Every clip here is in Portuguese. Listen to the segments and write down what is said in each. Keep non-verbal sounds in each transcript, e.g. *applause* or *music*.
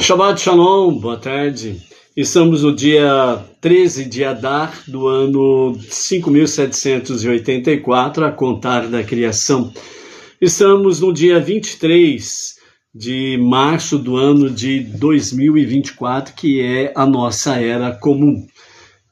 Shabbat Shalom, boa tarde. Estamos no dia 13 de Adar do ano 5784, a contar da criação. Estamos no dia 23 de março do ano de 2024, que é a nossa era comum.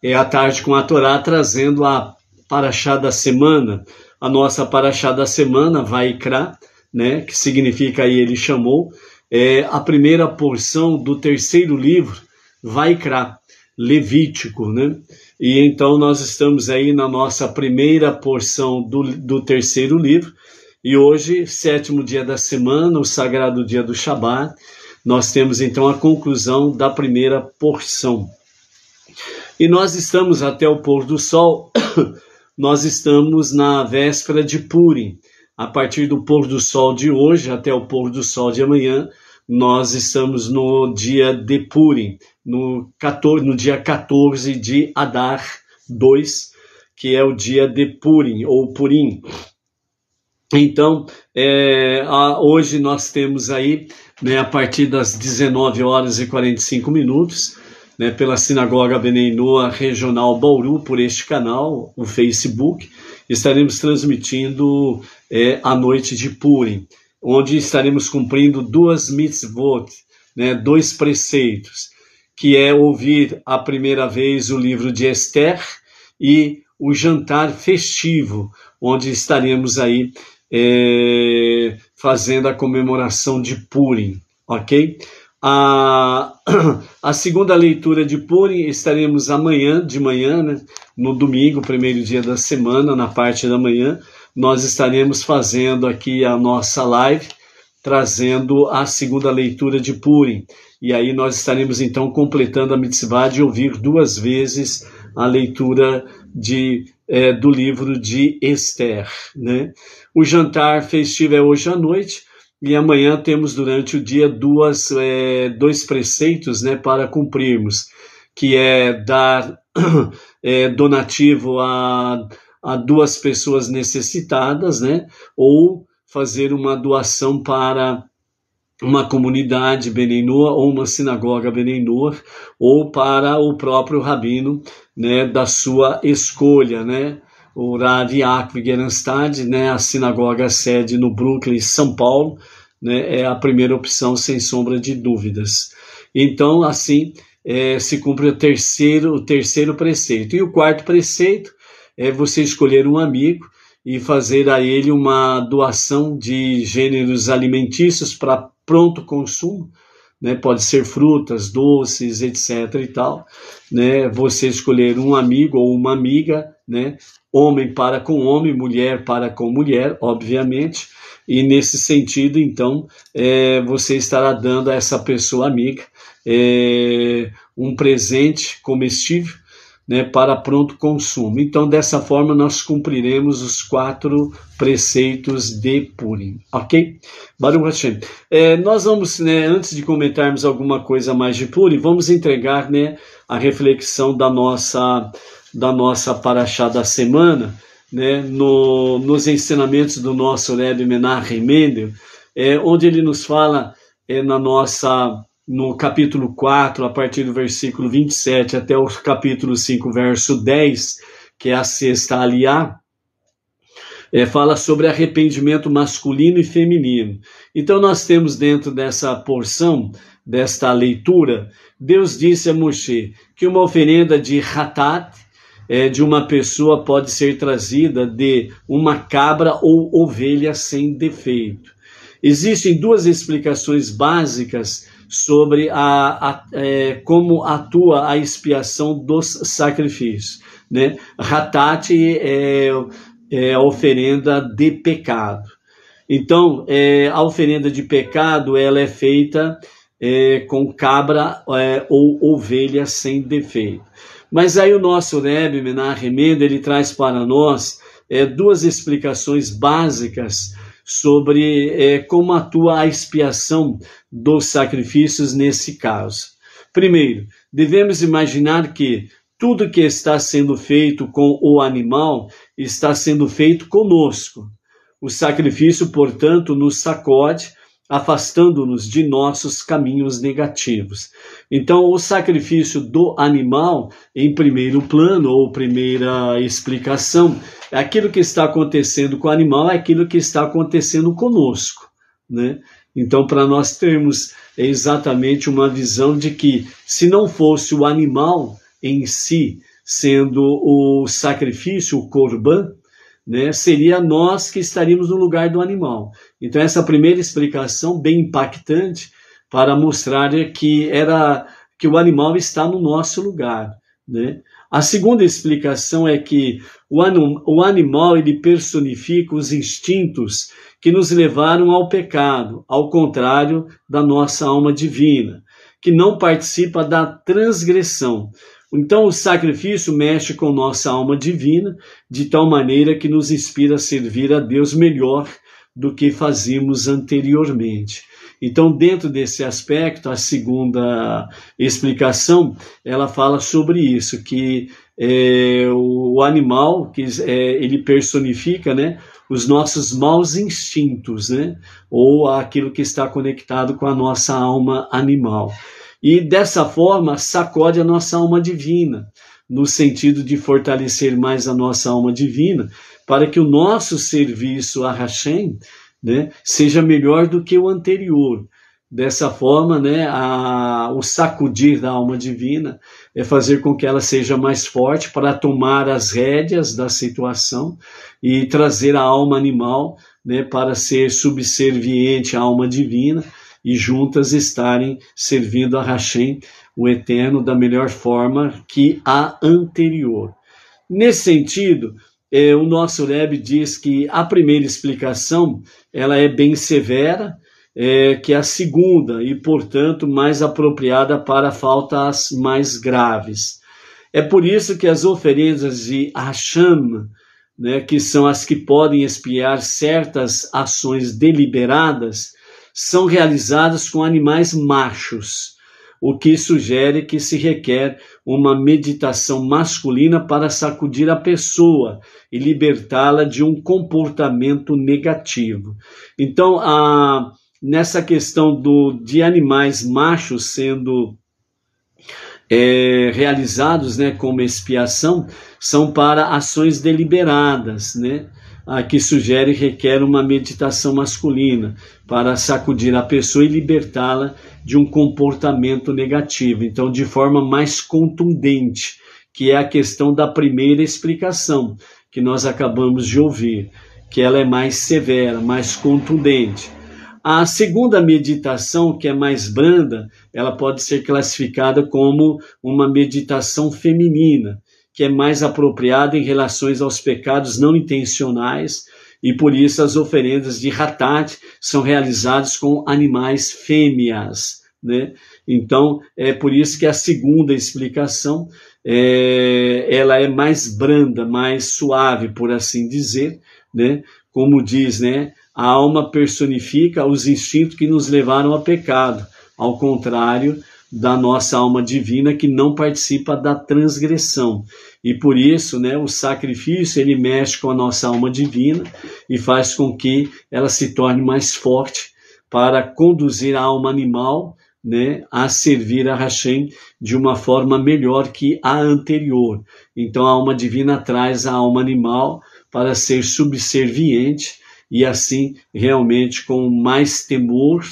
É a tarde com a Torá trazendo a paraxá da semana. A nossa paraxá da semana, Vaikra, né, que significa aí ele chamou, é, a primeira porção do terceiro livro, Vaikra, Levítico, né? E então nós estamos aí na nossa primeira porção do, do terceiro livro, e hoje, sétimo dia da semana, o sagrado dia do Shabat, nós temos então a conclusão da primeira porção. E nós estamos até o pôr do sol, *coughs* nós estamos na véspera de Purim. A partir do pôr do sol de hoje até o pôr do sol de amanhã, nós estamos no dia de Purim, no, 14, no dia 14 de Adar 2, que é o dia de Purim, ou Purim. Então, é, a, hoje nós temos aí, né, a partir das 19 horas e 45 minutos, né, pela Sinagoga Beneinoa Regional Bauru, por este canal, o Facebook, estaremos transmitindo é, a noite de Purim onde estaremos cumprindo duas mitzvot, né, dois preceitos, que é ouvir a primeira vez o livro de Esther e o jantar festivo, onde estaremos aí é, fazendo a comemoração de Purim, ok? A, *clears throat* a segunda leitura de Purim estaremos amanhã, de manhã, né, no domingo, primeiro dia da semana, na parte da manhã, nós estaremos fazendo aqui a nossa live, trazendo a segunda leitura de Purim. E aí nós estaremos então completando a mitzvah de ouvir duas vezes a leitura de, é, do livro de Esther. Né? O jantar festivo é hoje à noite. E amanhã temos durante o dia duas, é, dois preceitos né, para cumprirmos, que é dar *coughs* é, donativo a, a duas pessoas necessitadas, né? Ou fazer uma doação para uma comunidade benenua ou uma sinagoga benenua ou para o próprio rabino, né, da sua escolha, né? O Rav Yaakov Gerenstad, né, a sinagoga sede no Brooklyn, São Paulo, né, é a primeira opção sem sombra de dúvidas. Então, assim, é, se cumpre o terceiro, o terceiro preceito. E o quarto preceito é você escolher um amigo e fazer a ele uma doação de gêneros alimentícios para pronto consumo, né? Pode ser frutas, doces, etc. e tal, né? Você escolher um amigo ou uma amiga, né? Homem para com homem, mulher para com mulher, obviamente. E nesse sentido, então, é, você estará dando a essa pessoa amiga é, um presente comestível né, para pronto consumo. Então, dessa forma, nós cumpriremos os quatro preceitos de Purim, ok? Baruch Hashem. É, nós vamos, né, antes de comentarmos alguma coisa mais de Purim, vamos entregar né, a reflexão da nossa, da nossa paraxá da semana, né, no, nos ensinamentos do nosso levi Menachem Mendel, é, onde ele nos fala é, na nossa no capítulo 4, a partir do versículo 27 até o capítulo 5, verso 10, que é a sexta aliá, é, fala sobre arrependimento masculino e feminino. Então, nós temos dentro dessa porção, desta leitura, Deus disse a Moshe que uma oferenda de ratat, é, de uma pessoa, pode ser trazida de uma cabra ou ovelha sem defeito. Existem duas explicações básicas sobre a, a é, como atua a expiação dos sacrifícios. Né? Hatat é, é a oferenda de pecado. Então, é, a oferenda de pecado ela é feita é, com cabra é, ou ovelha sem defeito. Mas aí o nosso Rebbe Menachem Mendel, ele traz para nós é, duas explicações básicas sobre é, como atua a expiação dos sacrifícios nesse caso. Primeiro, devemos imaginar que tudo que está sendo feito com o animal está sendo feito conosco. O sacrifício, portanto, nos sacode afastando-nos de nossos caminhos negativos. Então, o sacrifício do animal, em primeiro plano, ou primeira explicação, aquilo que está acontecendo com o animal é aquilo que está acontecendo conosco. Né? Então, para nós termos exatamente uma visão de que, se não fosse o animal em si sendo o sacrifício, o corban, né, seria nós que estaríamos no lugar do animal. Então, essa primeira explicação, bem impactante, para mostrar que era que o animal está no nosso lugar. Né? A segunda explicação é que o, o animal ele personifica os instintos que nos levaram ao pecado, ao contrário da nossa alma divina, que não participa da transgressão, então, o sacrifício mexe com nossa alma divina, de tal maneira que nos inspira a servir a Deus melhor do que fazíamos anteriormente. Então, dentro desse aspecto, a segunda explicação, ela fala sobre isso, que é, o, animal, que é, ele personifica, né, os nossos maus instintos, né, ou aquilo que está conectado com a nossa alma animal e dessa forma sacode a nossa alma divina, no sentido de fortalecer mais a nossa alma divina, para que o nosso serviço a Hashem né, seja melhor do que o anterior. Dessa forma, né, a, o sacudir da alma divina é fazer com que ela seja mais forte para tomar as rédeas da situação e trazer a alma animal né, para ser subserviente à alma divina e juntas estarem servindo a Hashem, o Eterno, da melhor forma que a anterior. Nesse sentido, eh, o nosso Rebbe diz que a primeira explicação ela é bem severa, eh, que é a segunda e, portanto, mais apropriada para faltas mais graves. É por isso que as oferendas de Hashem, né, que são as que podem expiar certas ações deliberadas, são realizadas com animais machos, o que sugere que se requer uma meditação masculina para sacudir a pessoa e libertá-la de um comportamento negativo. Então, a, nessa questão do, de animais machos sendo é, realizados né, como expiação, são para ações deliberadas, né? a ah, que sugere requer uma meditação masculina para sacudir a pessoa e libertá-la de um comportamento negativo. Então, de forma mais contundente, que é a questão da primeira explicação que nós acabamos de ouvir, que ela é mais severa, mais contundente. A segunda meditação, que é mais branda, ela pode ser classificada como uma meditação feminina que é mais apropriada em relação aos pecados não intencionais, e por isso as oferendas de Hatat são realizadas com animais fêmeas. Né? Então, é por isso que a segunda explicação é, ela é mais branda, mais suave, por assim dizer, né? como diz, né? a alma personifica os instintos que nos levaram a pecado. Ao contrário, da nossa alma divina que não participa da transgressão. E por isso, né, o sacrifício ele mexe com a nossa alma divina e faz com que ela se torne mais forte para conduzir a alma animal, né, a servir a Hashem de uma forma melhor que a anterior. Então a alma divina traz a alma animal para ser subserviente e assim realmente com mais temor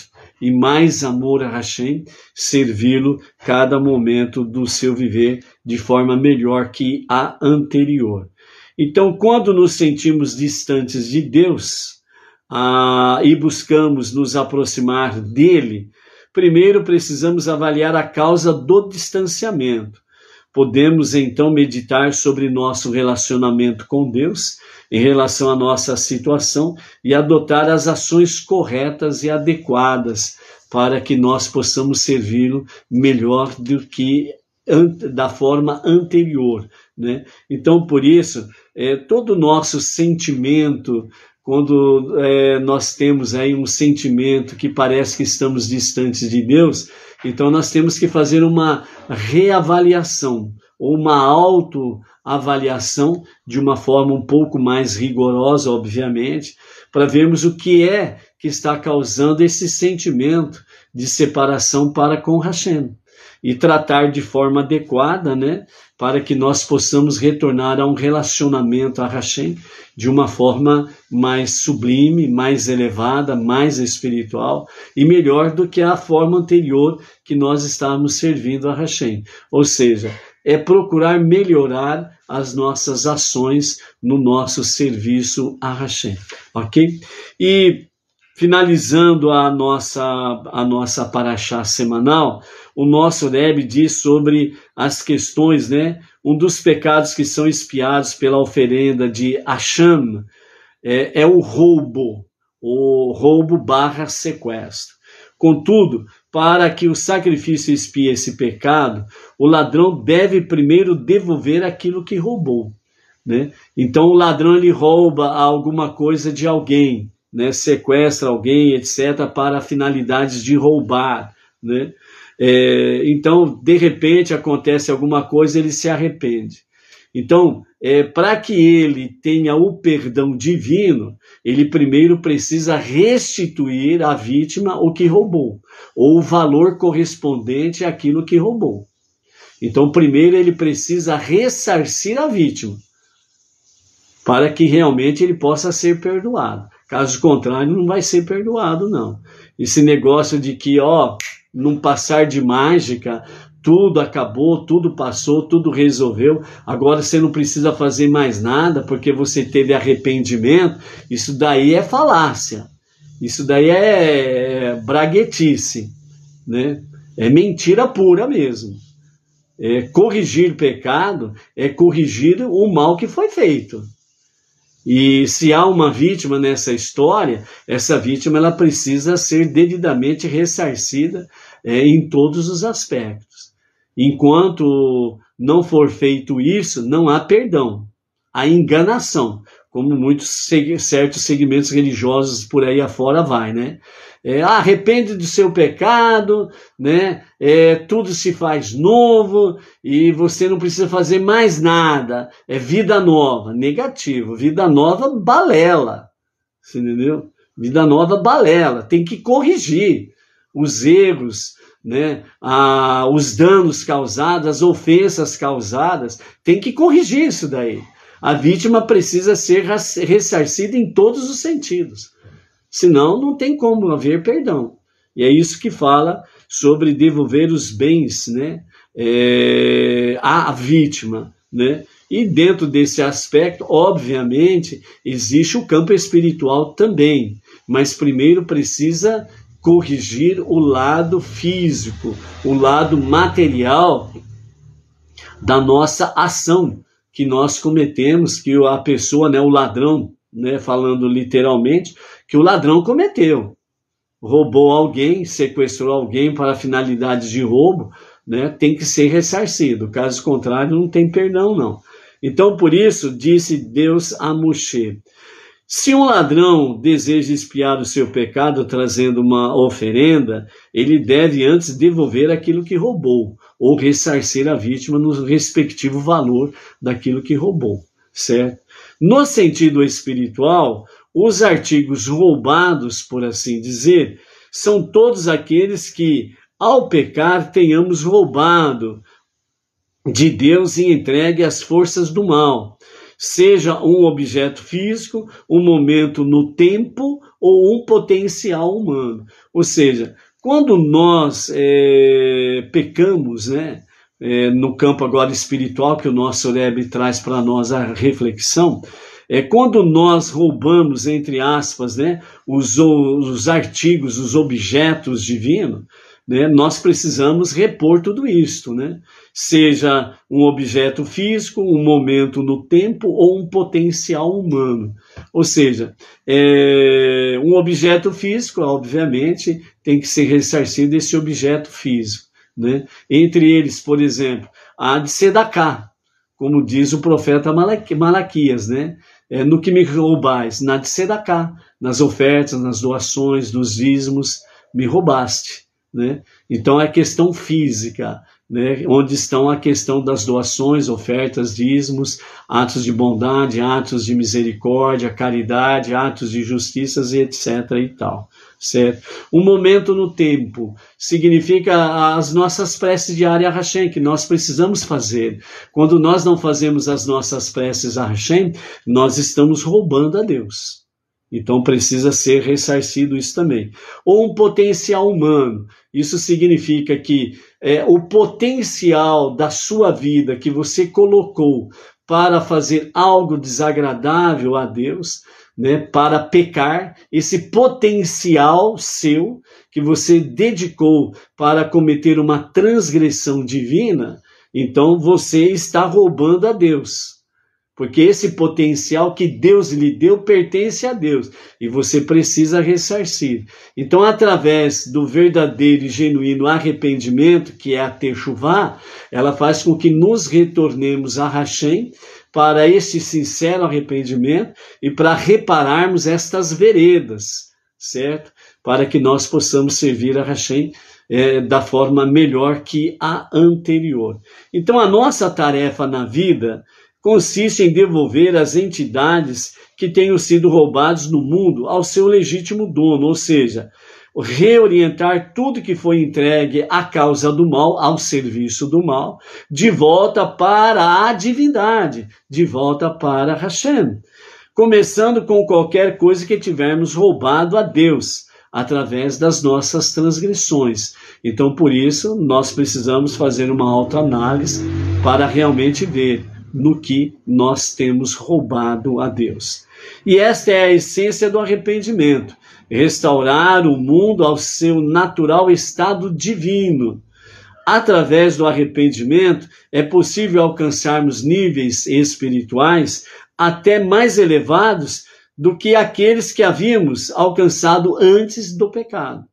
e mais amor a Hashem, servi-lo cada momento do seu viver de forma melhor que a anterior. Então, quando nos sentimos distantes de Deus ah, e buscamos nos aproximar dele, primeiro precisamos avaliar a causa do distanciamento. Podemos então meditar sobre nosso relacionamento com Deus em relação à nossa situação e adotar as ações corretas e adequadas para que nós possamos servi-lo melhor do que da forma anterior. Né? Então, por isso, é, todo o nosso sentimento, quando é, nós temos aí um sentimento que parece que estamos distantes de Deus, então nós temos que fazer uma reavaliação, ou uma auto avaliação de uma forma um pouco mais rigorosa, obviamente, para vermos o que é que está causando esse sentimento de separação para com Hashem e tratar de forma adequada, né, para que nós possamos retornar a um relacionamento a Hashem de uma forma mais sublime, mais elevada, mais espiritual e melhor do que a forma anterior que nós estávamos servindo a Hashem. Ou seja, é procurar melhorar as nossas ações no nosso serviço a Hashem, ok? E finalizando a nossa a nossa paraxá semanal, o nosso Rebbe diz sobre as questões, né? Um dos pecados que são espiados pela oferenda de Hashem é, é o roubo, o roubo barra sequestro. Contudo, para que o sacrifício expie esse pecado, o ladrão deve primeiro devolver aquilo que roubou. Né? Então o ladrão ele rouba alguma coisa de alguém, né? sequestra alguém, etc., para finalidades de roubar. Né? É, então, de repente, acontece alguma coisa, ele se arrepende. Então, é, para que ele tenha o perdão divino, ele primeiro precisa restituir à vítima o que roubou, ou o valor correspondente àquilo que roubou. Então, primeiro ele precisa ressarcir a vítima, para que realmente ele possa ser perdoado. Caso contrário, não vai ser perdoado, não. Esse negócio de que, ó, não passar de mágica, tudo acabou, tudo passou, tudo resolveu. Agora você não precisa fazer mais nada porque você teve arrependimento. Isso daí é falácia. Isso daí é, é braguetice, né? É mentira pura mesmo. É corrigir pecado é corrigir o mal que foi feito. E se há uma vítima nessa história, essa vítima ela precisa ser devidamente ressarcida é, em todos os aspectos. Enquanto não for feito isso, não há perdão. Há enganação, como muitos certos segmentos religiosos por aí afora vai, né? É, ah, arrepende do seu pecado, né? É, tudo se faz novo e você não precisa fazer mais nada. É vida nova, negativo. Vida nova, balela. Você entendeu? Vida nova, balela. Tem que corrigir os erros, né, a, ah, os danos causados, as ofensas causadas, tem que corrigir isso daí. A vítima precisa ser ressarcida em todos os sentidos. Senão, não tem como haver perdão. E é isso que fala sobre devolver os bens né, é, à vítima. Né? E dentro desse aspecto, obviamente, existe o campo espiritual também, mas primeiro precisa corrigir o lado físico, o lado material da nossa ação que nós cometemos, que a pessoa, né, o ladrão, né, falando literalmente, que o ladrão cometeu. Roubou alguém, sequestrou alguém para finalidades de roubo, né, tem que ser ressarcido. Caso contrário, não tem perdão, não. Então, por isso, disse Deus a Moshe: se um ladrão deseja expiar o seu pecado trazendo uma oferenda, ele deve antes devolver aquilo que roubou, ou ressarcir a vítima no respectivo valor daquilo que roubou, certo? No sentido espiritual, os artigos roubados, por assim dizer, são todos aqueles que, ao pecar, tenhamos roubado de Deus e entregue às forças do mal, seja um objeto físico, um momento no tempo ou um potencial humano. Ou seja, quando nós é, pecamos, né, é, no campo agora espiritual que o nosso Rebbe traz para nós a reflexão, é quando nós roubamos, entre aspas, né, os, os artigos, os objetos divinos, né, nós precisamos repor tudo isto, né? seja um objeto físico, um momento no tempo ou um potencial humano. Ou seja, é, um objeto físico, obviamente, tem que ser ressarcido esse objeto físico. Né? Entre eles, por exemplo, há de cá, como diz o profeta Malaquias, né? É, no que me roubais, na de cá, nas ofertas, nas doações, nos dízimos, me roubaste. Né? Então, é questão física, né? onde estão a questão das doações, ofertas, dízimos, atos de bondade, atos de misericórdia, caridade, atos de justiças e etc. e tal. Certo? Um momento no tempo significa as nossas preces diárias a Hashem, que nós precisamos fazer. Quando nós não fazemos as nossas preces a Hashem, nós estamos roubando a Deus. Então precisa ser ressarcido isso também. Ou um potencial humano. Isso significa que é, o potencial da sua vida que você colocou para fazer algo desagradável a Deus, né, para pecar, esse potencial seu que você dedicou para cometer uma transgressão divina, então você está roubando a Deus. Porque esse potencial que Deus lhe deu pertence a Deus e você precisa ressarcir. Então, através do verdadeiro e genuíno arrependimento, que é a Techuvá, ela faz com que nos retornemos a Hashem para este sincero arrependimento e para repararmos estas veredas, certo? Para que nós possamos servir a Hashem é, da forma melhor que a anterior. Então, a nossa tarefa na vida consiste em devolver as entidades que tenham sido roubadas no mundo ao seu legítimo dono, ou seja, reorientar tudo que foi entregue à causa do mal, ao serviço do mal, de volta para a divindade, de volta para Hashem. Começando com qualquer coisa que tivermos roubado a Deus através das nossas transgressões. Então, por isso, nós precisamos fazer uma autoanálise para realmente ver no que nós temos roubado a Deus. E esta é a essência do arrependimento: restaurar o mundo ao seu natural estado divino. Através do arrependimento é possível alcançarmos níveis espirituais até mais elevados do que aqueles que havíamos alcançado antes do pecado.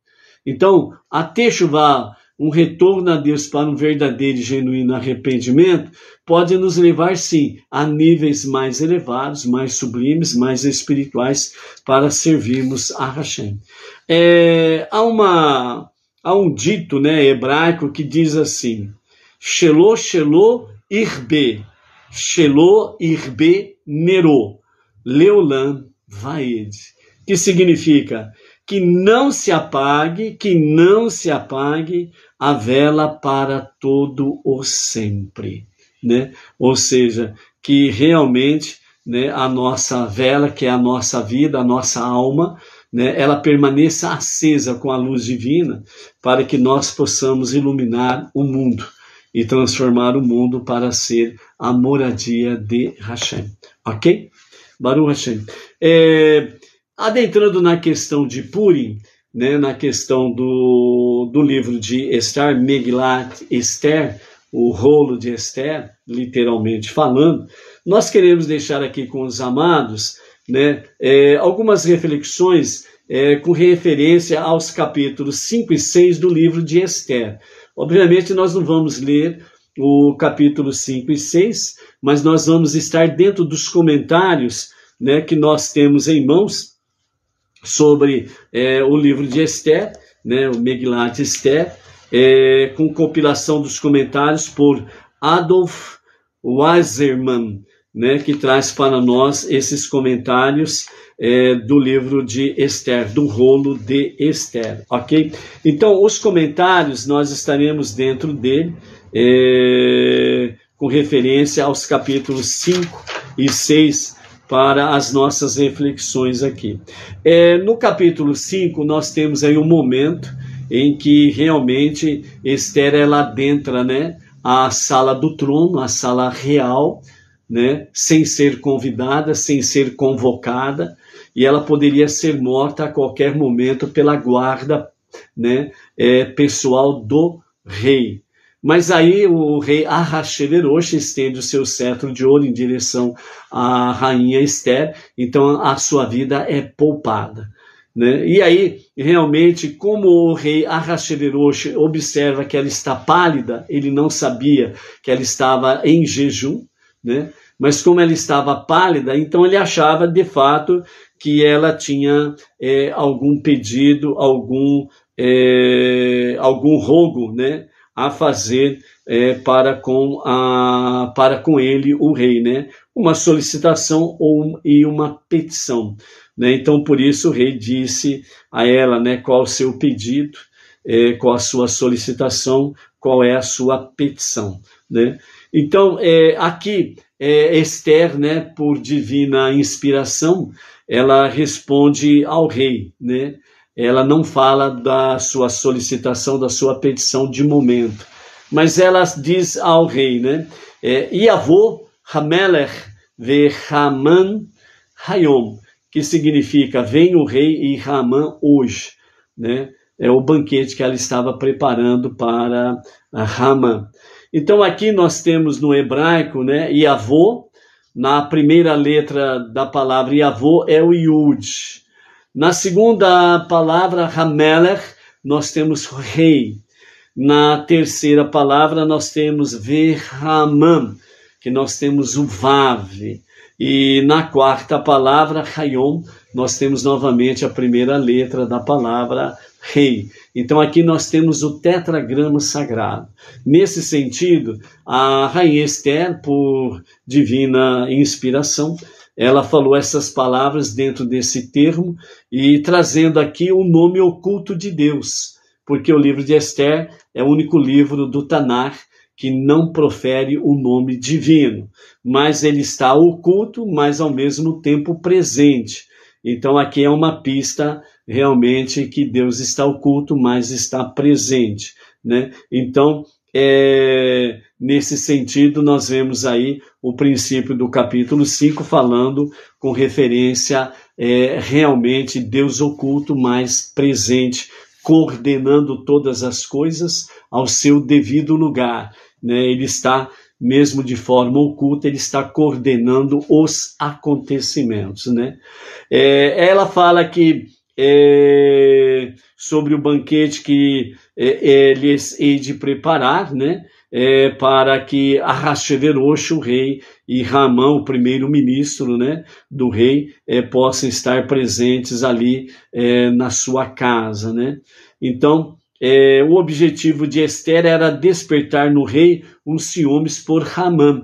Então, a Techuvá um retorno a Deus para um verdadeiro e genuíno arrependimento pode nos levar, sim, a níveis mais elevados, mais sublimes, mais espirituais para servirmos a Hashem. É, há, uma, há um dito né, hebraico que diz assim: Shelo, Shelo, Irbe. Shelo, Irbe, Nero. Leolam, Vaed. Que significa que não se apague, que não se apague a vela para todo o sempre, né? Ou seja, que realmente, né, a nossa vela, que é a nossa vida, a nossa alma, né, ela permaneça acesa com a luz divina, para que nós possamos iluminar o mundo e transformar o mundo para ser a moradia de Hashem, ok? Baruch Hashem. É, Adentrando na questão de Purim, né, na questão do, do livro de Esther, Megilat Esther, o rolo de Esther, literalmente falando, nós queremos deixar aqui com os amados né, é, algumas reflexões é, com referência aos capítulos 5 e 6 do livro de Esther. Obviamente, nós não vamos ler o capítulo 5 e 6, mas nós vamos estar dentro dos comentários né, que nós temos em mãos sobre é, o livro de Esther, né, o Megillat Esther, é, com compilação dos comentários por Adolf Weiserman, né, que traz para nós esses comentários é, do livro de Esther, do rolo de Esther, ok? Então, os comentários nós estaremos dentro dele, é, com referência aos capítulos 5 e 6 para as nossas reflexões aqui. É, no capítulo 5, nós temos aí um momento em que realmente Esther ela adentra né, a sala do trono, a sala real, né, sem ser convidada, sem ser convocada, e ela poderia ser morta a qualquer momento pela guarda né, é, pessoal do rei. Mas aí o rei Ahasverosh estende o seu cetro de ouro em direção à rainha Esther, então a sua vida é poupada. Né? E aí, realmente, como o rei Ahasverosh observa que ela está pálida, ele não sabia que ela estava em jejum, né? mas como ela estava pálida, então ele achava de fato que ela tinha é, algum pedido, algum, é, algum rogo, né? a fazer é, para, com a, para com ele o rei, né? Uma solicitação ou, e uma petição. Né? Então, por isso, o rei disse a ela né, qual o seu pedido, é, qual a sua solicitação, qual é a sua petição. Né? Então, é, aqui, é, Esther, né, por divina inspiração, ela responde ao rei, né? ela não fala da sua solicitação, da sua petição de momento, mas ela diz ao rei, né? É, Yavô Hamelech Haman Hayom, que significa vem o rei e Haman hoje, né? É o banquete que ela estava preparando para Haman. Então aqui nós temos no hebraico, né, Yavô, na primeira letra da palavra Yavô é o Yud, na segunda palavra, Hameler, nós temos rei. Na terceira palavra, nós temos Verhamam, que nós temos o Vave. E na quarta palavra, Hayom, nós temos novamente a primeira letra da palavra rei. Então aqui nós temos o tetragrama sagrado. Nesse sentido, a rainha Esther, por divina inspiração, ela falou essas palavras dentro desse termo e trazendo aqui o nome oculto de Deus, porque o livro de Esther é o único livro do Tanar que não profere o nome divino, mas ele está oculto, mas ao mesmo tempo presente. Então aqui é uma pista realmente que Deus está oculto, mas está presente, né? Então, é, nesse sentido, nós vemos aí o princípio do capítulo 5, falando com referência é, realmente Deus oculto, mas presente, coordenando todas as coisas ao seu devido lugar. Né? Ele está, mesmo de forma oculta, ele está coordenando os acontecimentos. Né? É, ela fala que é, sobre o banquete que é, é, lhes hei de preparar, né? é, para que Ahasverosh, o rei, e Ramã, o primeiro-ministro né, do rei, é, possam estar presentes ali é, na sua casa. Né? Então, é, o objetivo de Esther era despertar no rei os ciúmes por Ramã.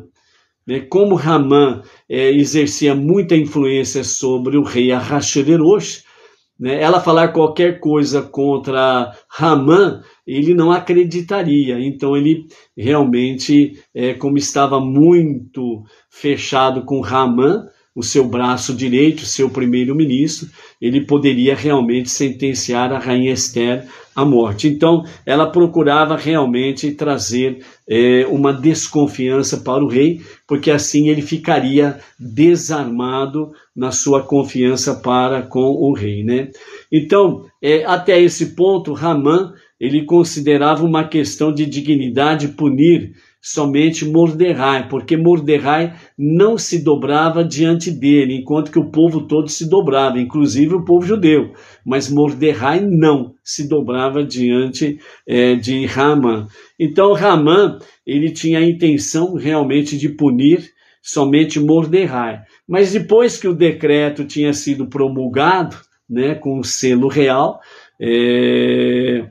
Né? Como Ramã é, exercia muita influência sobre o rei Ahasverosh, né, ela falar qualquer coisa contra Ramã ele não acreditaria. Então ele realmente, é, como estava muito fechado com Raman, o seu braço direito, o seu primeiro-ministro, ele poderia realmente sentenciar a rainha Esther à morte. Então, ela procurava realmente trazer é, uma desconfiança para o rei, porque assim ele ficaria desarmado na sua confiança para com o rei. Né? Então, é, até esse ponto, Ramã ele considerava uma questão de dignidade punir somente Mordecai, porque Mordecai não se dobrava diante dele, enquanto que o povo todo se dobrava, inclusive o povo judeu. Mas Mordecai não se dobrava diante é, de Ramã. Então Ramã ele tinha a intenção realmente de punir somente Mordecai. Mas depois que o decreto tinha sido promulgado, né, com o selo real, é,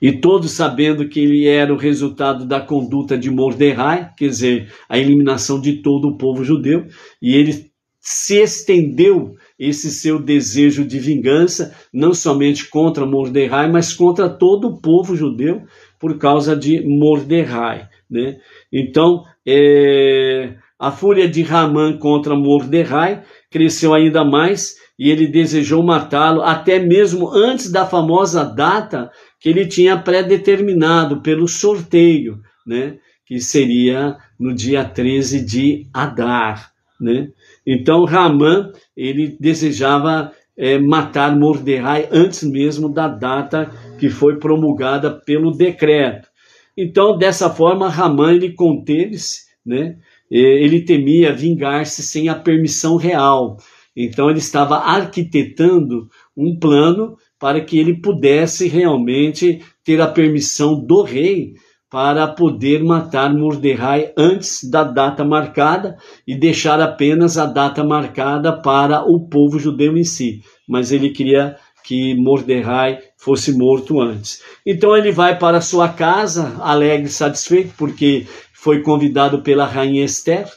e todos sabendo que ele era o resultado da conduta de Mordecai, quer dizer, a eliminação de todo o povo judeu, e ele se estendeu esse seu desejo de vingança, não somente contra Mordecai, mas contra todo o povo judeu, por causa de Mordecai. Né? Então, é, a fúria de Ramã contra Mordecai cresceu ainda mais e ele desejou matá-lo até mesmo antes da famosa data que ele tinha pré-determinado pelo sorteio, né? que seria no dia 13 de Adar. Né? Então, Ramã ele desejava é, matar Mordecai antes mesmo da data que foi promulgada pelo decreto. Então, dessa forma, Ramã ele conteve-se, né? ele temia vingar-se sem a permissão real. Então, ele estava arquitetando um plano para que ele pudesse realmente ter a permissão do rei para poder matar Mordecai antes da data marcada e deixar apenas a data marcada para o povo judeu em si. Mas ele queria que Mordecai fosse morto antes. Então ele vai para sua casa, alegre e satisfeito, porque foi convidado pela rainha Esther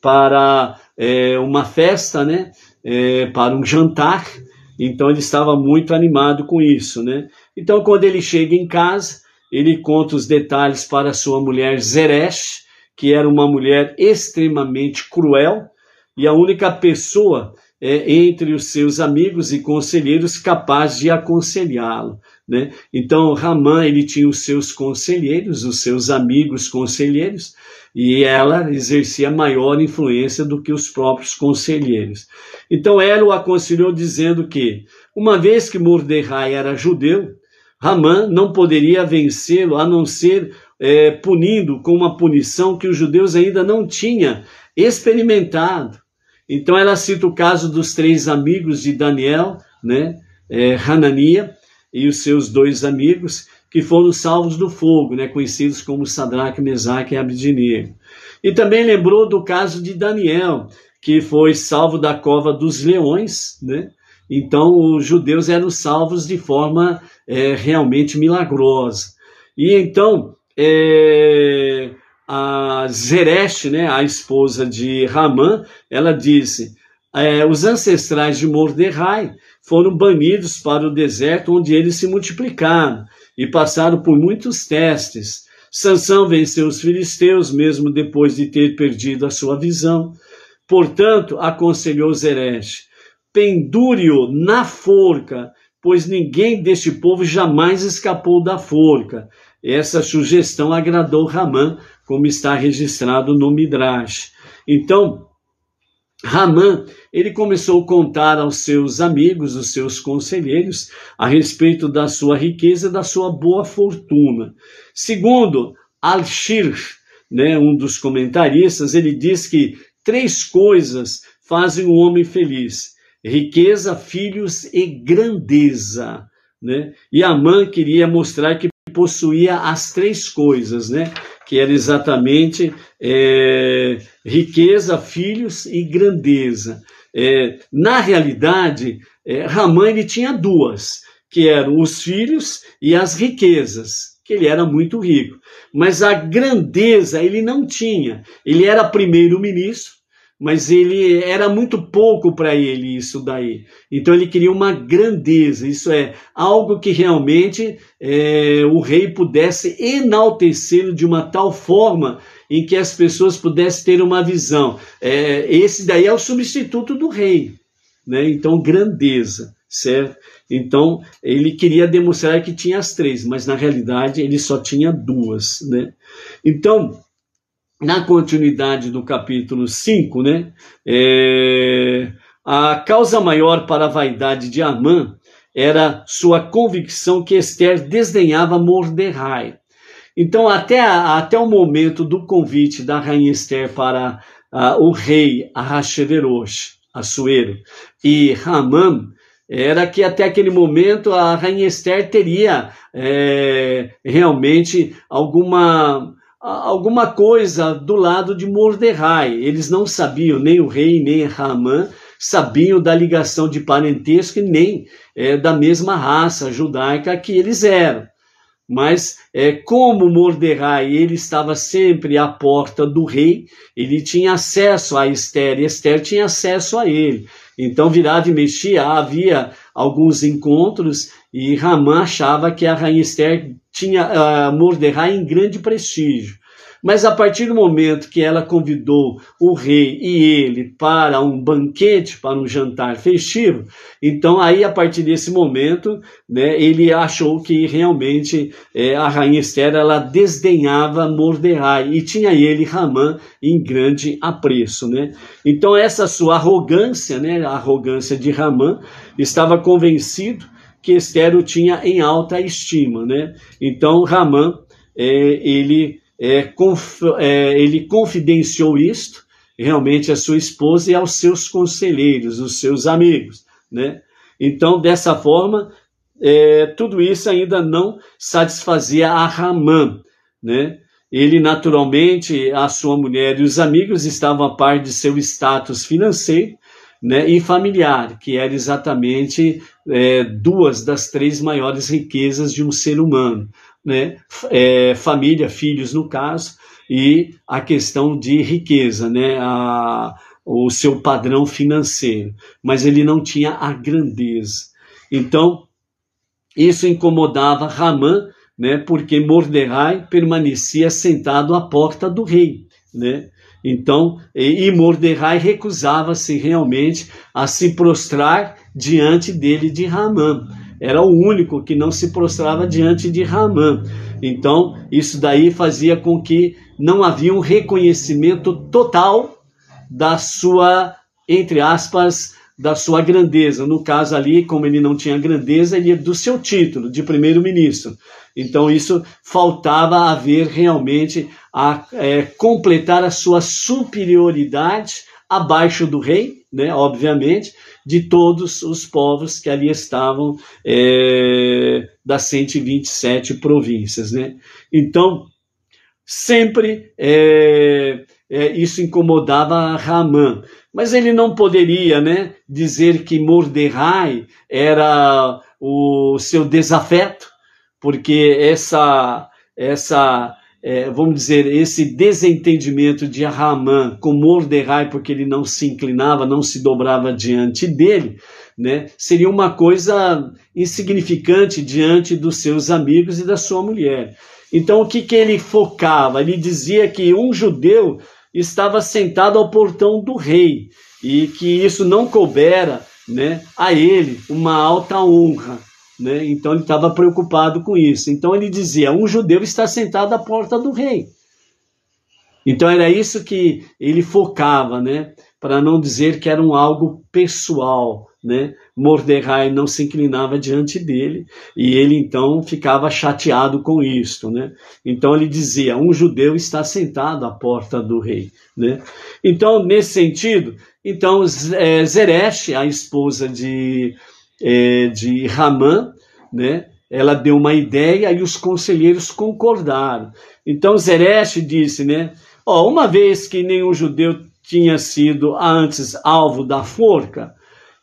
para é, uma festa, né? É, para um jantar então ele estava muito animado com isso, né? Então quando ele chega em casa, ele conta os detalhes para sua mulher Zeresh, que era uma mulher extremamente cruel e a única pessoa é, entre os seus amigos e conselheiros capaz de aconselhá-lo. Né? Então, Ramã ele tinha os seus conselheiros, os seus amigos conselheiros, e ela exercia maior influência do que os próprios conselheiros. Então, ela o aconselhou dizendo que, uma vez que Mordecai era judeu, Ramã não poderia vencê-lo a não ser é, punindo com uma punição que os judeus ainda não tinham experimentado. Então ela cita o caso dos três amigos de Daniel, né, é, Hanania, e os seus dois amigos, que foram salvos do fogo, né, conhecidos como Sadraque, Mesaque e Abdinego. E também lembrou do caso de Daniel, que foi salvo da cova dos leões, né? Então os judeus eram salvos de forma é, realmente milagrosa. E então é, a Zereste, né, a esposa de Ramã, ela disse: é, os ancestrais de Mordecai foram banidos para o deserto, onde eles se multiplicaram e passaram por muitos testes. Sansão venceu os filisteus, mesmo depois de ter perdido a sua visão. Portanto, aconselhou Zeresh, pendure-o na forca, pois ninguém deste povo jamais escapou da forca. Essa sugestão agradou Ramã, como está registrado no Midrash. Então, Ramã ele começou a contar aos seus amigos, os seus conselheiros, a respeito da sua riqueza, da sua boa fortuna. Segundo Al-Shir, né, um dos comentaristas, ele diz que três coisas fazem o um homem feliz: riqueza, filhos e grandeza. Né? E a mãe queria mostrar que possuía as três coisas, né? que era exatamente é, riqueza, filhos e grandeza. É, na realidade, é, Ramã ele tinha duas, que eram os filhos e as riquezas, que ele era muito rico. Mas a grandeza ele não tinha. Ele era primeiro-ministro, mas ele era muito pouco para ele isso daí. Então ele queria uma grandeza, isso é, algo que realmente é, o rei pudesse enaltecê-lo de uma tal forma em que as pessoas pudessem ter uma visão. É, esse daí é o substituto do rei, né? Então, grandeza, certo? Então, ele queria demonstrar que tinha as três, mas na realidade ele só tinha duas, né? Então, na continuidade do capítulo 5, né? É, a causa maior para a vaidade de Amã era sua convicção que Esther desdenhava Mordecai. Então, até, até o momento do convite da rainha Esther para uh, o rei a Assuero, e Haman, era que até aquele momento a rainha Esther teria é, realmente alguma alguma coisa do lado de Mordecai. Eles não sabiam, nem o rei, nem Haman, sabiam da ligação de parentesco e nem é, da mesma raça judaica que eles eram. Mas é, como Mordecai ele estava sempre à porta do rei, ele tinha acesso a Esther e Esther tinha acesso a ele. Então virava e mexia, havia alguns encontros e Ramã achava que a rainha Esther tinha uh, ah, Mordecai em grande prestígio. Mas a partir do momento que ela convidou o rei e ele para um banquete, para um jantar festivo, então aí a partir desse momento, né, ele achou que realmente é, a rainha Esther ela desdenhava Mordecai e tinha ele Ramã em grande apreço, né? Então essa sua arrogância, né, a arrogância de Ramã, estava convencido que Esther o tinha em alta estima, né? Então Ramã é, ele é, conf, é, ele confidenciou isto realmente à sua esposa e aos seus conselheiros, os seus amigos, né? Então, dessa forma, é, tudo isso ainda não satisfazia a Ramã, né? Ele, naturalmente, a sua mulher e os amigos estavam a par de seu status financeiro né, e familiar, que era exatamente é, duas das três maiores riquezas de um ser humano né? É, família, filhos, no caso, e a questão de riqueza, né? A, o seu padrão financeiro, mas ele não tinha a grandeza. Então, isso incomodava Ramã, né? Porque Mordecai permanecia sentado à porta do rei, né? Então, e Mordecai recusava-se realmente a se prostrar diante dele de Ramã era o único que não se prostrava diante de Ramã. Então, isso daí fazia com que não havia um reconhecimento total da sua, entre aspas, da sua grandeza. No caso ali, como ele não tinha grandeza, ele é do seu título de primeiro-ministro. Então isso faltava haver realmente a é, completar a sua superioridade abaixo do rei, né, obviamente, de todos os povos que ali estavam é, das 127 províncias. Né? Então, sempre é, é, isso incomodava Ramã. Mas ele não poderia né, dizer que Mordecai era o seu desafeto, porque essa, essa é, vamos dizer, esse desentendimento de Haman com Mordecai, porque ele não se inclinava, não se dobrava diante dele, né, seria uma coisa insignificante diante dos seus amigos e da sua mulher. Então, o que, que ele focava? Ele dizia que um judeu estava sentado ao portão do rei e que isso não coubera né, a ele uma alta honra. Né? Então ele estava preocupado com isso. Então ele dizia: um judeu está sentado à porta do rei. Então era isso que ele focava, né? para não dizer que era um algo pessoal. Né? Mordecai não se inclinava diante dele e ele então ficava chateado com isto, né? Então ele dizia: um judeu está sentado à porta do rei, né? Então nesse sentido, então eh, Zeresh, a esposa de é, de Raman, né? Ela deu uma ideia e os conselheiros concordaram. Então Zeresh disse, né? Ó, uma vez que nenhum judeu tinha sido antes alvo da forca,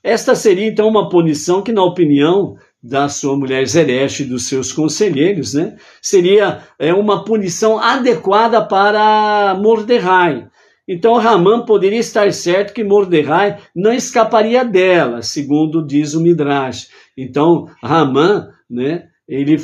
esta seria então uma punição que, na opinião da sua mulher Zeresh e dos seus conselheiros, né, seria é, uma punição adequada para Mordecai. Então Raman poderia estar certo que Mordecai não escaparia dela, segundo diz o Midrash. Então Raman, né, ele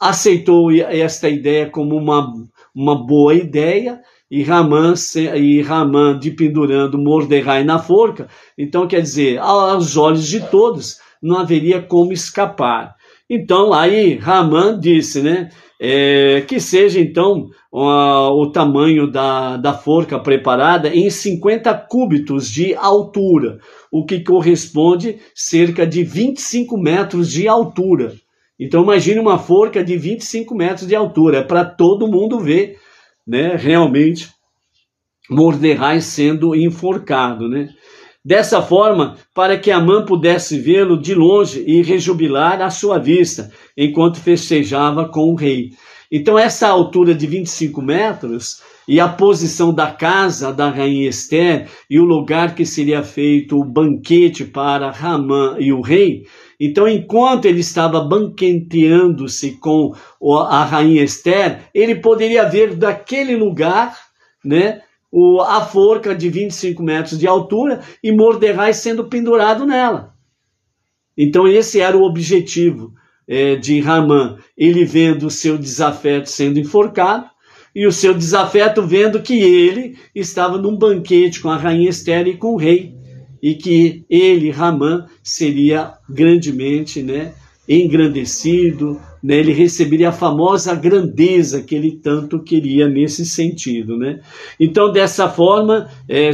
aceitou esta ideia como uma, uma boa ideia e Raman e Raman de pendurando Mordecai na forca. Então quer dizer, aos olhos de todos, não haveria como escapar. Então aí Raman disse, né? é, que seja então o tamanho da, da forca preparada em 50 cúbitos de altura, o que corresponde cerca de 25 metros de altura. Então imagine uma forca de 25 metros de altura, é para todo mundo ver né, realmente Mordecai sendo enforcado. Né? dessa forma para que Amã pudesse vê-lo de longe e rejubilar a sua vista, enquanto festejava com o rei. Então, essa altura de 25 metros e a posição da casa da rainha Esther e o lugar que seria feito o banquete para Ramã e o rei. Então, enquanto ele estava banqueteando-se com a rainha Esther, ele poderia ver daquele lugar né, o, a forca de 25 metros de altura e Mordecai sendo pendurado nela. Então, esse era o objetivo é, de Ramã. Ele vendo o seu desafeto sendo enforcado e o seu desafeto vendo que ele estava num banquete com a rainha Esther e com o rei e que ele, Ramã, seria grandemente né, engrandecido, né? ele receberia a famosa grandeza que ele tanto queria nesse sentido. Né? Então, dessa forma, é,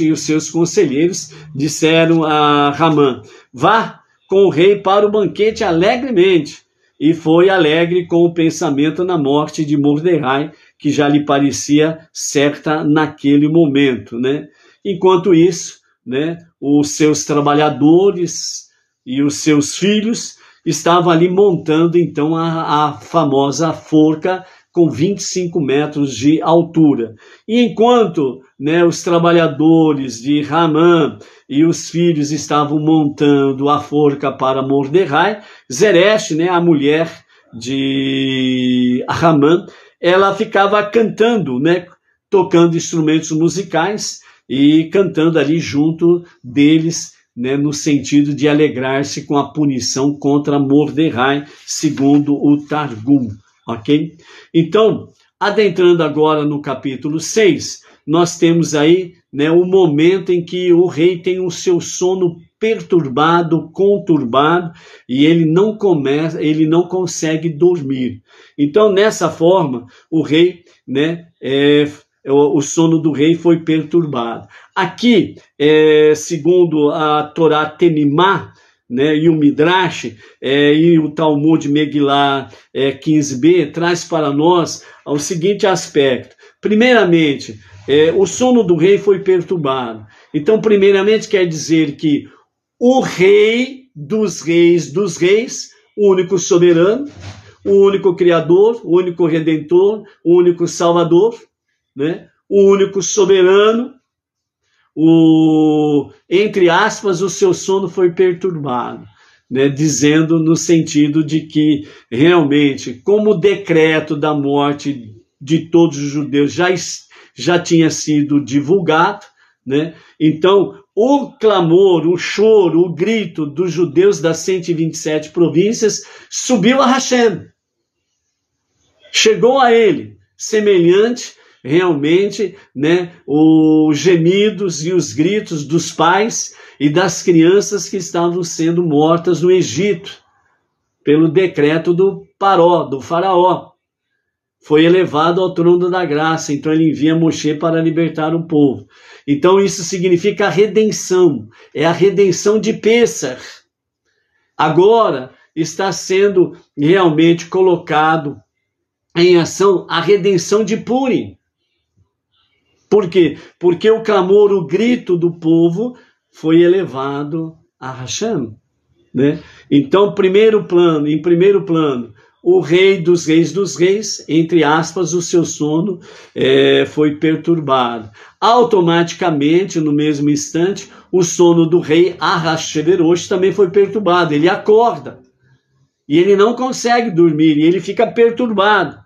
e os seus conselheiros disseram a Ramã: Vá com o rei para o banquete alegremente. E foi alegre com o pensamento na morte de Mordecai, que já lhe parecia certa naquele momento. Né? Enquanto isso, né, os seus trabalhadores e os seus filhos estava ali montando então a, a famosa forca com 25 metros de altura. E enquanto né, os trabalhadores de Ramã e os filhos estavam montando a forca para Mordecai, Zeresh, né, a mulher de Ramã, ela ficava cantando, né, tocando instrumentos musicais e cantando ali junto deles né, no sentido de alegrar-se com a punição contra Mordecai, segundo o Targum, ok? Então, adentrando agora no capítulo 6, nós temos aí né, o momento em que o rei tem o seu sono perturbado, conturbado, e ele não começa, ele não consegue dormir. Então, nessa forma, o rei né, é, é, o sono do rei foi perturbado. Aqui, é, segundo a Torá Tenimá, né, e o Midrash é, e o Talmud Megillah é, 15b traz para nós o seguinte aspecto. Primeiramente, é, o sono do rei foi perturbado. Então, primeiramente, quer dizer que o rei dos reis dos reis, o único soberano, o único criador, o único redentor, o único salvador, né? o único soberano, o, entre aspas, o seu sono foi perturbado. Né, dizendo no sentido de que realmente, como o decreto da morte de todos os judeus já, já tinha sido divulgado, né, então o clamor, o choro, o grito dos judeus das 127 províncias subiu a Hashem. Chegou a ele, semelhante realmente né, os gemidos e os gritos dos pais e das crianças que estavam sendo mortas no Egito pelo decreto do paró, do faraó. Foi elevado ao trono da graça, então ele envia Moshe para libertar o povo. Então isso significa a redenção, é a redenção de Pêssar. Agora está sendo realmente colocado em ação a redenção de Purim. Por quê? Porque o clamor, o grito do povo foi elevado a Hashem. Né? Então, primeiro plano, em primeiro plano, o rei dos reis dos reis, entre aspas, o seu sono é, foi perturbado. Automaticamente, no mesmo instante, o sono do rei Arashverosh também foi perturbado. Ele acorda e ele não consegue dormir e ele fica perturbado.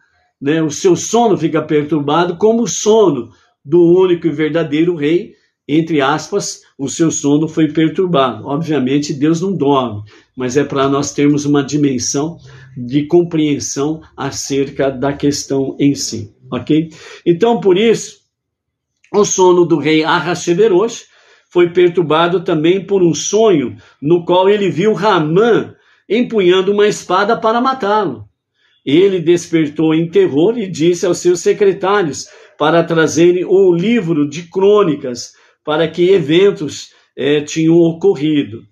Né? O seu sono fica perturbado como o sono do único e verdadeiro Rei, entre aspas, o seu sono foi perturbado. Obviamente, Deus não dorme, mas é para nós termos uma dimensão de compreensão acerca da questão em si, ok? Então, por isso, o sono do rei Arracheverosh foi perturbado também por um sonho no qual ele viu Ramã empunhando uma espada para matá-lo. Ele despertou em terror e disse aos seus secretários: para trazerem o livro de crônicas para que eventos é, tinham ocorrido.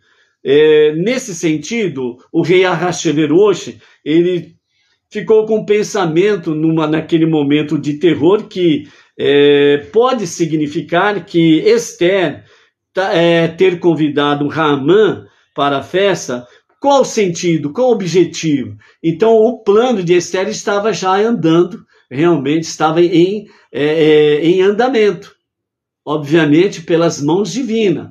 É, nesse sentido, o rei Ahasverosh, ele ficou com um pensamento numa, naquele momento de terror que é, pode significar que Esther tá, é, ter convidado Raman para a festa, qual o sentido, qual o objetivo? Então, o plano de Esther estava já andando realmente estava em, é, é, em andamento, obviamente pelas mãos divinas.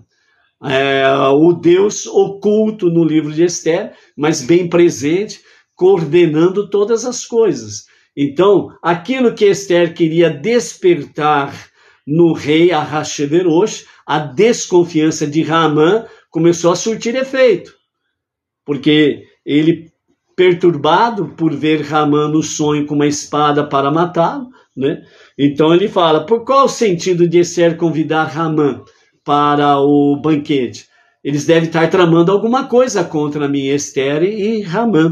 É, o Deus oculto no livro de Esther, mas bem presente, coordenando todas as coisas. Então, aquilo que Esther queria despertar no rei Ahasverosh, a desconfiança de Raman, começou a surtir efeito, porque ele perturbado por ver Raman no sonho com uma espada para matá-lo, né? Então ele fala: por qual o sentido de ser convidar Raman para o banquete? Eles devem estar tramando alguma coisa contra mim, Esther e Raman.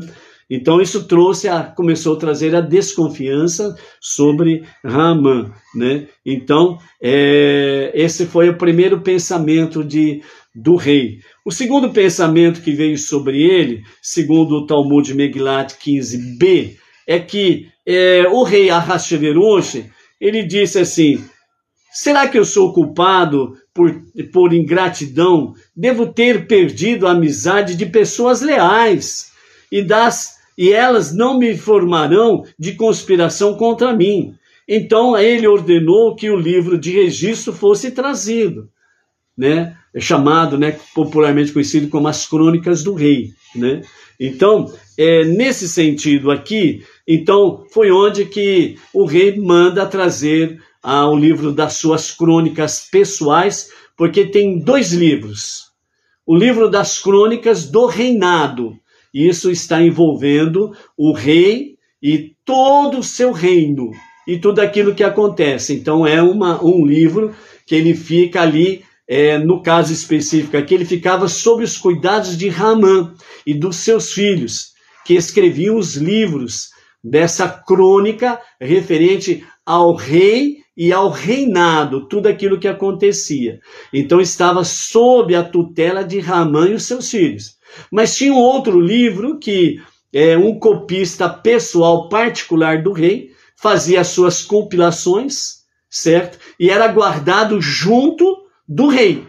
Então isso trouxe a, começou a trazer a desconfiança sobre Raman, né? Então é, esse foi o primeiro pensamento de do rei. O segundo pensamento que veio sobre ele, segundo o Talmud Megilat 15b, é que é, o rei Ahasverosh, ele disse assim, será que eu sou culpado por, por ingratidão? Devo ter perdido a amizade de pessoas leais e, das, e elas não me informarão de conspiração contra mim. Então ele ordenou que o livro de registro fosse trazido, né? é chamado, né, popularmente conhecido como as Crônicas do Rei, né? Então, é, nesse sentido aqui, então foi onde que o rei manda trazer ah, o livro das suas crônicas pessoais, porque tem dois livros. O livro das crônicas do reinado, isso está envolvendo o rei e todo o seu reino e tudo aquilo que acontece. Então é uma, um livro que ele fica ali é, no caso específico aqui, ele ficava sob os cuidados de Ramã e dos seus filhos, que escreviam os livros dessa crônica referente ao rei e ao reinado, tudo aquilo que acontecia. Então estava sob a tutela de Ramã e os seus filhos. Mas tinha um outro livro que é, um copista pessoal particular do rei fazia suas compilações, certo? E era guardado junto do rei.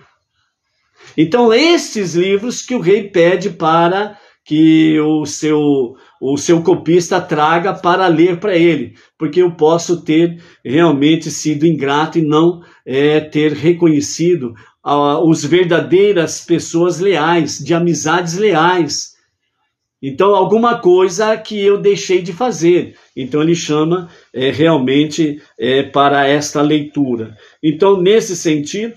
Então, esses livros que o rei pede para que o seu, o seu copista traga para ler para ele, porque eu posso ter realmente sido ingrato e não é, ter reconhecido ah, os verdadeiras pessoas leais, de amizades leais. Então, alguma coisa que eu deixei de fazer. Então, ele chama é, realmente é, para esta leitura. Então, nesse sentido,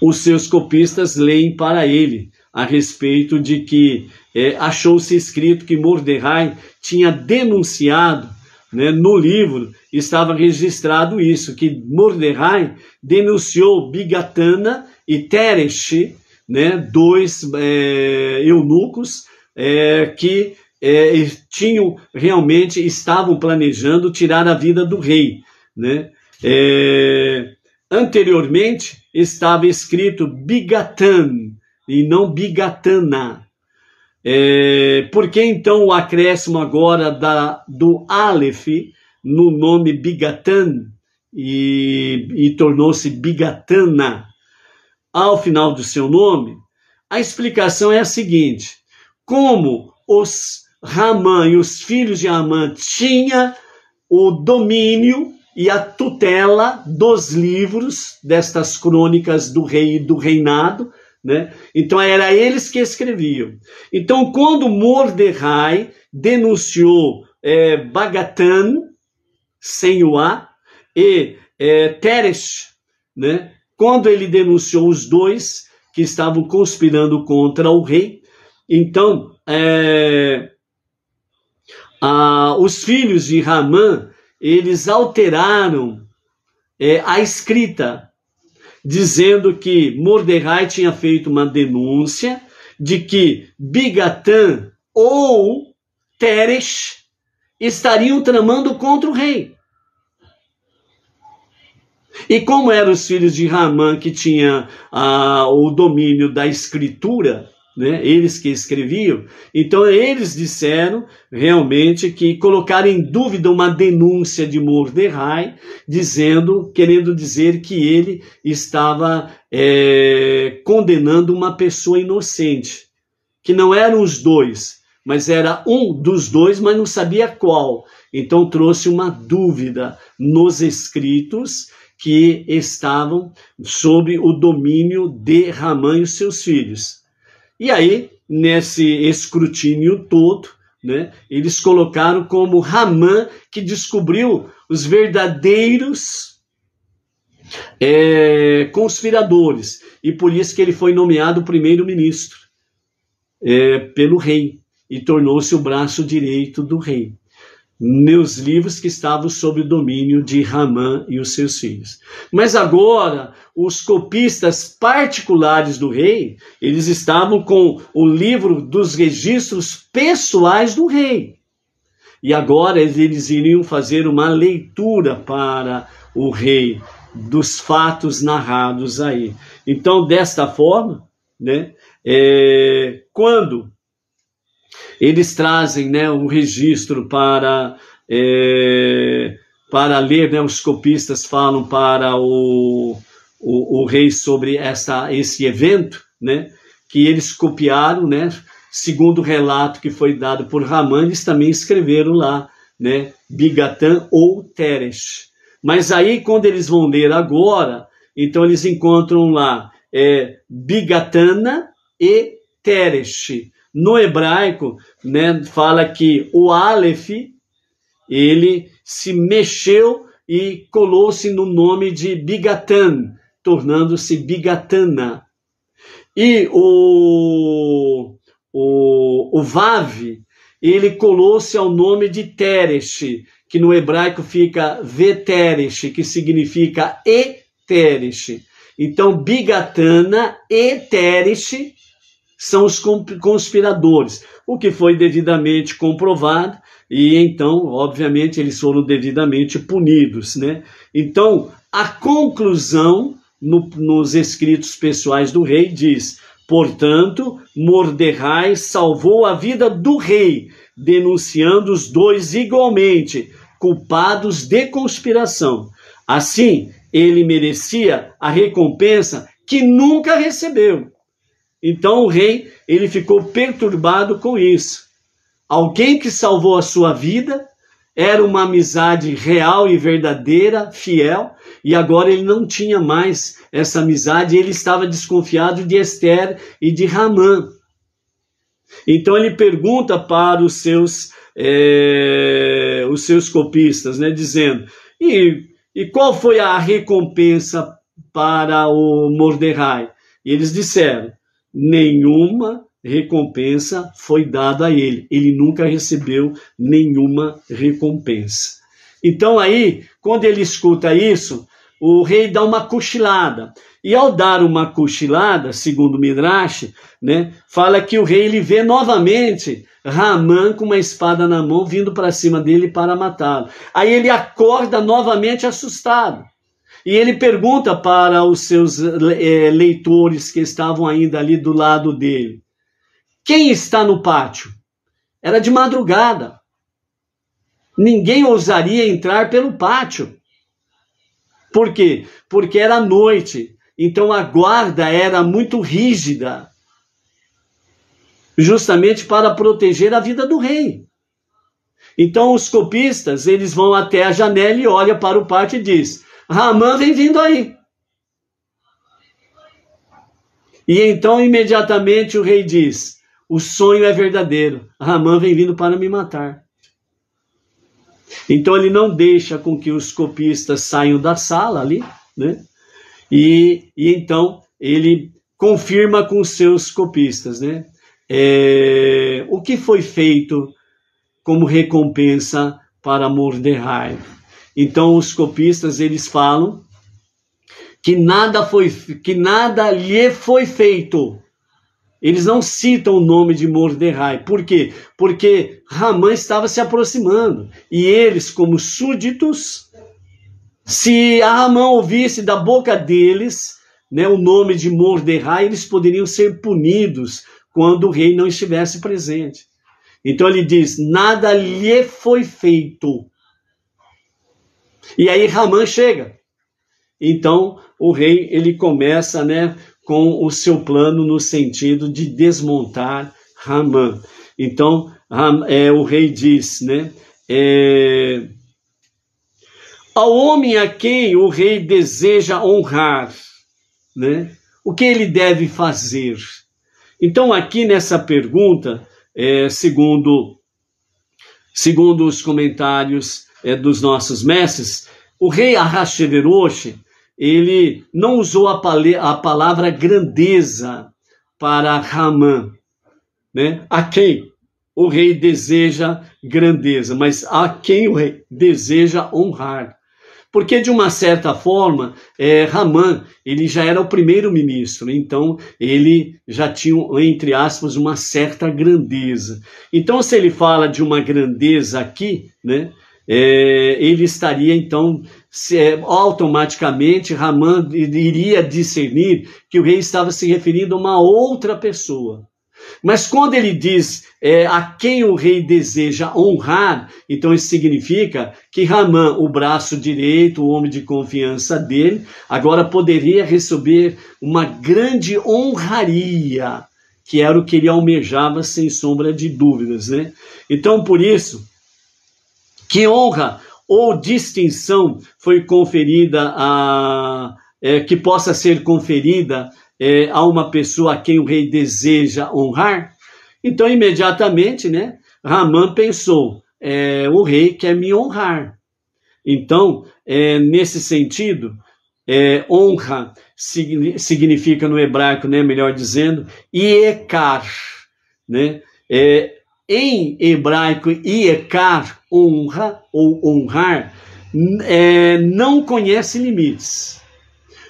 os seus copistas leem para ele a respeito de que é, achou-se escrito que Mordecai tinha denunciado né, no livro, estava registrado isso, que Mordecai denunciou Bigatana e Tereshi né, dois é, eunucos é, que é, tinham realmente estavam planejando tirar a vida do rei, né? É, Anteriormente estava escrito Bigatan e não Bigatana. É, por que então o acréscimo agora da, do Aleph no nome Bigatan e, e tornou-se Bigatana ao final do seu nome? A explicação é a seguinte: como os Ramã e os filhos de Amã tinham o domínio e a tutela dos livros destas crônicas do rei e do reinado, né? Então era eles que escreviam. Então quando Mordecai denunciou é, Bagatan, sem o A, e é, Teresh, né? Quando ele denunciou os dois que estavam conspirando contra o rei, então é, a, os filhos de Ramã eles alteraram é, a escrita, dizendo que Mordecai tinha feito uma denúncia de que Bigatã ou Teresh estariam tramando contra o rei. E como eram os filhos de Ramã que tinha ah, o domínio da escritura, né? eles que escreviam. Então, eles disseram realmente que colocaram em dúvida uma denúncia de Mordecai, dizendo, querendo dizer que ele estava é, condenando uma pessoa inocente, que não eram os dois, mas era um dos dois, mas não sabia qual. Então, trouxe uma dúvida nos escritos que estavam sob o domínio de Ramã e os seus filhos. E aí, nesse escrutínio todo, né, eles colocaram como Ramã que descobriu os verdadeiros é, conspiradores, e por isso que ele foi nomeado primeiro-ministro é, pelo rei e tornou-se o braço direito do rei meus livros que estavam sob o domínio de Ramã e os seus filhos. Mas agora, os copistas particulares do rei, eles estavam com o livro dos registros pessoais do rei. E agora eles iriam fazer uma leitura para o rei dos fatos narrados aí. Então, desta forma, né, é, quando eles trazem né, um registro para, é, para ler, né, os copistas falam para o, o, o rei sobre essa, esse evento, né, que eles copiaram, né, segundo o relato que foi dado por Raman, eles também escreveram lá, né, Bigatã ou Teresh. Mas aí, quando eles vão ler agora, então eles encontram lá é, Bigatana e Teresh. No hebraico, né, fala que o Aleph, ele se mexeu e colou-se no nome de Bigatan, tornando-se Bigatana. E o, o, o Vav, ele colou-se ao nome de Teresh, que no hebraico fica Veteresh, que significa Eteresh. Então, Bigatana eteresh são os conspiradores, o que foi devidamente comprovado e então, obviamente, eles foram devidamente punidos, né? Então, a conclusão no, nos escritos pessoais do rei diz: portanto, Mordecai salvou a vida do rei, denunciando os dois igualmente culpados de conspiração. Assim, ele merecia a recompensa que nunca recebeu então o rei, ele ficou perturbado com isso. Alguém que salvou a sua vida era uma amizade real e verdadeira, fiel, e agora ele não tinha mais essa amizade, ele estava desconfiado de Esther e de Ramã. Então ele pergunta para os seus é, os seus copistas, né, dizendo: e, e qual foi a recompensa para o Mordecai? E eles disseram: nenhuma recompensa foi dada a ele. Ele nunca recebeu nenhuma recompensa. Então aí, quando ele escuta isso, o rei dá uma cochilada. E ao dar uma cochilada, segundo Midrash, né, fala que o rei ele vê novamente Ramã com uma espada na mão vindo para cima dele para matá-lo. Aí ele acorda novamente assustado. E ele pergunta para os seus eh, leitores que estavam ainda ali do lado dele: Quem está no pátio? Era de madrugada. Ninguém ousaria entrar pelo pátio. Por quê? Porque era noite. Então a guarda era muito rígida justamente para proteger a vida do rei. Então os copistas, eles vão até a janela e olham para o pátio e diz: Ramã vem vindo aí. E então imediatamente o rei diz: O sonho é verdadeiro. Ramã vem vindo para me matar. Então ele não deixa com que os copistas saiam da sala ali, né? E, e então ele confirma com seus copistas, né? É, o que foi feito como recompensa para Mordecai? Então os copistas eles falam que nada foi que nada lhe foi feito. Eles não citam o nome de Mordecai. Por quê? Porque Ramã estava se aproximando e eles, como súditos, se a Ramã ouvisse da boca deles né, o nome de Mordecai, eles poderiam ser punidos quando o rei não estivesse presente. Então ele diz: nada lhe foi feito. E aí Ramã chega. Então o rei ele começa, né, com o seu plano no sentido de desmontar Ramã. Então é, o rei diz, né, é, ao homem a quem o rei deseja honrar, né, o que ele deve fazer? Então aqui nessa pergunta, é, segundo segundo os comentários é, dos nossos mestres, o rei Ahasverosh, ele não usou a, a palavra grandeza para Raman, né? A quem o rei deseja grandeza, mas a quem o rei deseja honrar. Porque, de uma certa forma, é, Raman, ele já era o primeiro-ministro, então ele já tinha, entre aspas, uma certa grandeza. Então, se ele fala de uma grandeza aqui, né, é, ele estaria então se, é, automaticamente Raman iria discernir que o rei estava se referindo a uma outra pessoa. Mas quando ele diz é, a quem o rei deseja honrar, então isso significa que Ramã, o braço direito, o homem de confiança dele, agora poderia receber uma grande honraria, que era o que ele almejava sem sombra de dúvidas, né? Então, por isso, que honra ou distinção foi conferida a. É, que possa ser conferida é, a uma pessoa a quem o rei deseja honrar? Então, imediatamente, né, Ramã pensou: é, o rei quer me honrar. Então, é, nesse sentido, é, honra significa no hebraico, né, melhor dizendo, iekar. Né? É, em hebraico, iekar honra ou honrar é, não conhece limites.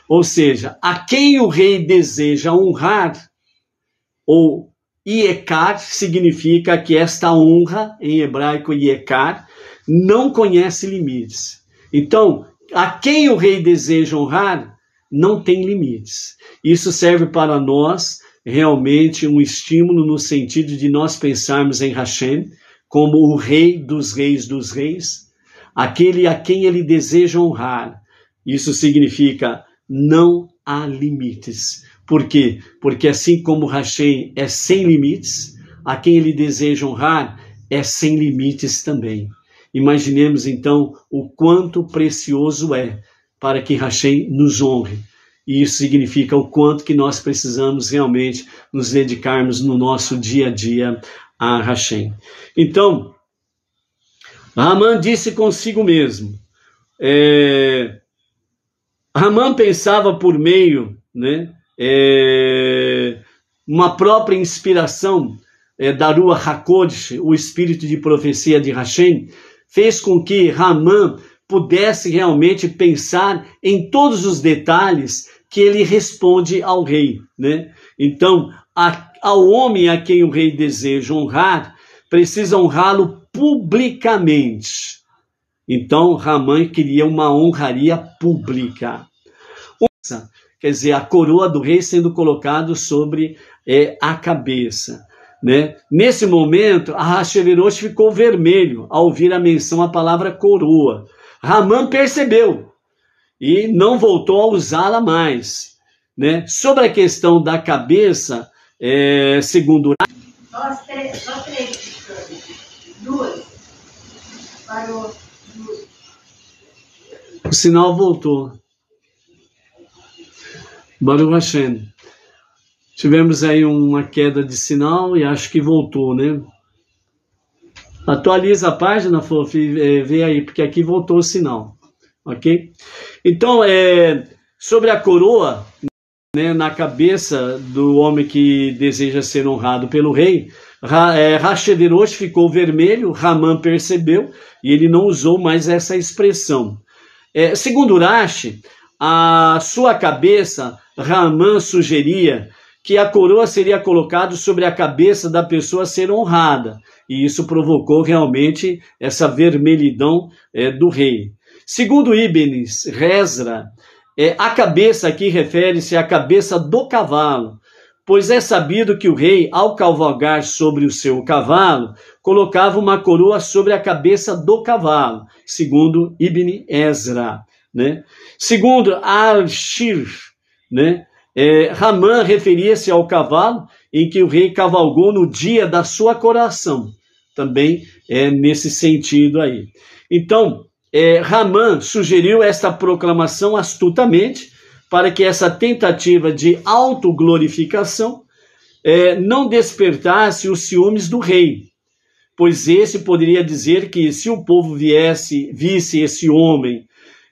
Ou seja, a quem o rei deseja honrar ou Iekar significa que esta honra, em hebraico Iekar, não conhece limites. Então, a quem o rei deseja honrar, não tem limites. Isso serve para nós realmente um estímulo no sentido de nós pensarmos em Hashem, como o Rei dos Reis dos Reis, aquele a quem ele deseja honrar. Isso significa não há limites. Por quê? Porque assim como Hashem é sem limites, a quem ele deseja honrar é sem limites também. Imaginemos então o quanto precioso é para que Hashem nos honre. E isso significa o quanto que nós precisamos realmente nos dedicarmos no nosso dia a dia a Hashem. Então, Raman disse consigo mesmo. É, Raman pensava por meio, né? É, uma própria inspiração é, da Rua Hakodesh, o espírito de profecia de Hashem, fez com que Raman pudesse realmente pensar em todos os detalhes que ele responde ao rei, né? Então, a ao homem a quem o rei deseja honrar, precisa honrá-lo publicamente. Então, Ramã queria uma honraria pública. Quer dizer, a coroa do rei sendo colocada sobre é, a cabeça. Né? Nesse momento, Ahasverosh ficou vermelho ao ouvir a menção à palavra coroa. Ramã percebeu e não voltou a usá-la mais. Né? Sobre a questão da cabeça, é, segundo. Só três, três, duas. Parou. Duas. O sinal voltou. Baruch Hashem. Tivemos aí uma queda de sinal e acho que voltou, né? Atualiza a página, Fof, e é, vê aí, porque aqui voltou o sinal, ok? Então, é, sobre a coroa, né, na cabeça do homem que deseja ser honrado pelo rei. Ra, é, ficou vermelho, Raman percebeu e ele não usou mais essa expressão. É, segundo Urashi, a sua cabeça, Raman sugeria que a coroa seria colocada sobre a cabeça da pessoa ser honrada, e isso provocou realmente essa vermelhidão é, do rei. Segundo Ibn Rezra, é, a cabeça aqui refere-se à cabeça do cavalo, pois é sabido que o rei, ao cavalgar sobre o seu cavalo, colocava uma coroa sobre a cabeça do cavalo, segundo Ibn Ezra. Né? Segundo Al-Shir, né? É, Ramã referia-se ao cavalo em que o rei cavalgou no dia da sua coração, também é nesse sentido aí. Então, é, Raman sugeriu esta proclamação astutamente para que essa tentativa de autoglorificação é, não despertasse os ciúmes do rei, pois esse poderia dizer que se o povo viesse, visse esse homem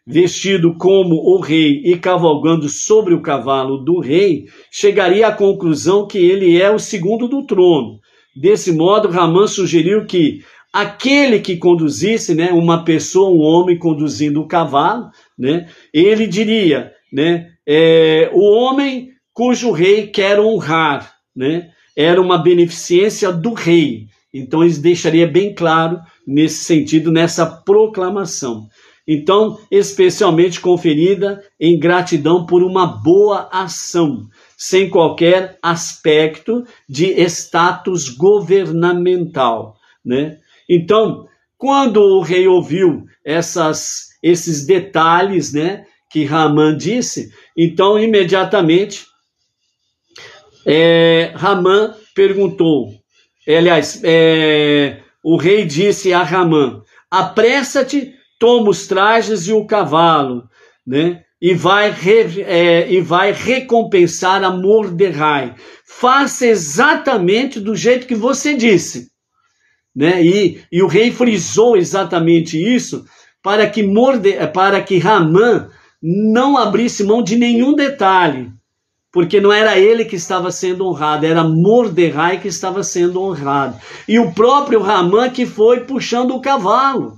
vestido como o rei e cavalgando sobre o cavalo do rei, chegaria à conclusão que ele é o segundo do trono. Desse modo, Raman sugeriu que aquele que conduzisse, né, uma pessoa, um homem conduzindo o um cavalo, né, ele diria, né, é, o homem cujo rei quer honrar, né, era uma beneficência do rei. Então ele deixaria bem claro nesse sentido nessa proclamação. Então, especialmente conferida em gratidão por uma boa ação, sem qualquer aspecto de status governamental, né? Então, quando o rei ouviu essas, esses detalhes né, que Raman disse, então imediatamente é, Raman perguntou, é, aliás, é, o rei disse a Raman, apressa-te, toma os trajes e o cavalo, né? E vai, re, é, e vai recompensar a Mordecai. Faça exatamente do jeito que você disse. Né? E, e o rei frisou exatamente isso para que, Morde, para que Ramã não abrisse mão de nenhum detalhe, porque não era ele que estava sendo honrado, era Mordecai que estava sendo honrado. E o próprio Ramã que foi puxando o cavalo.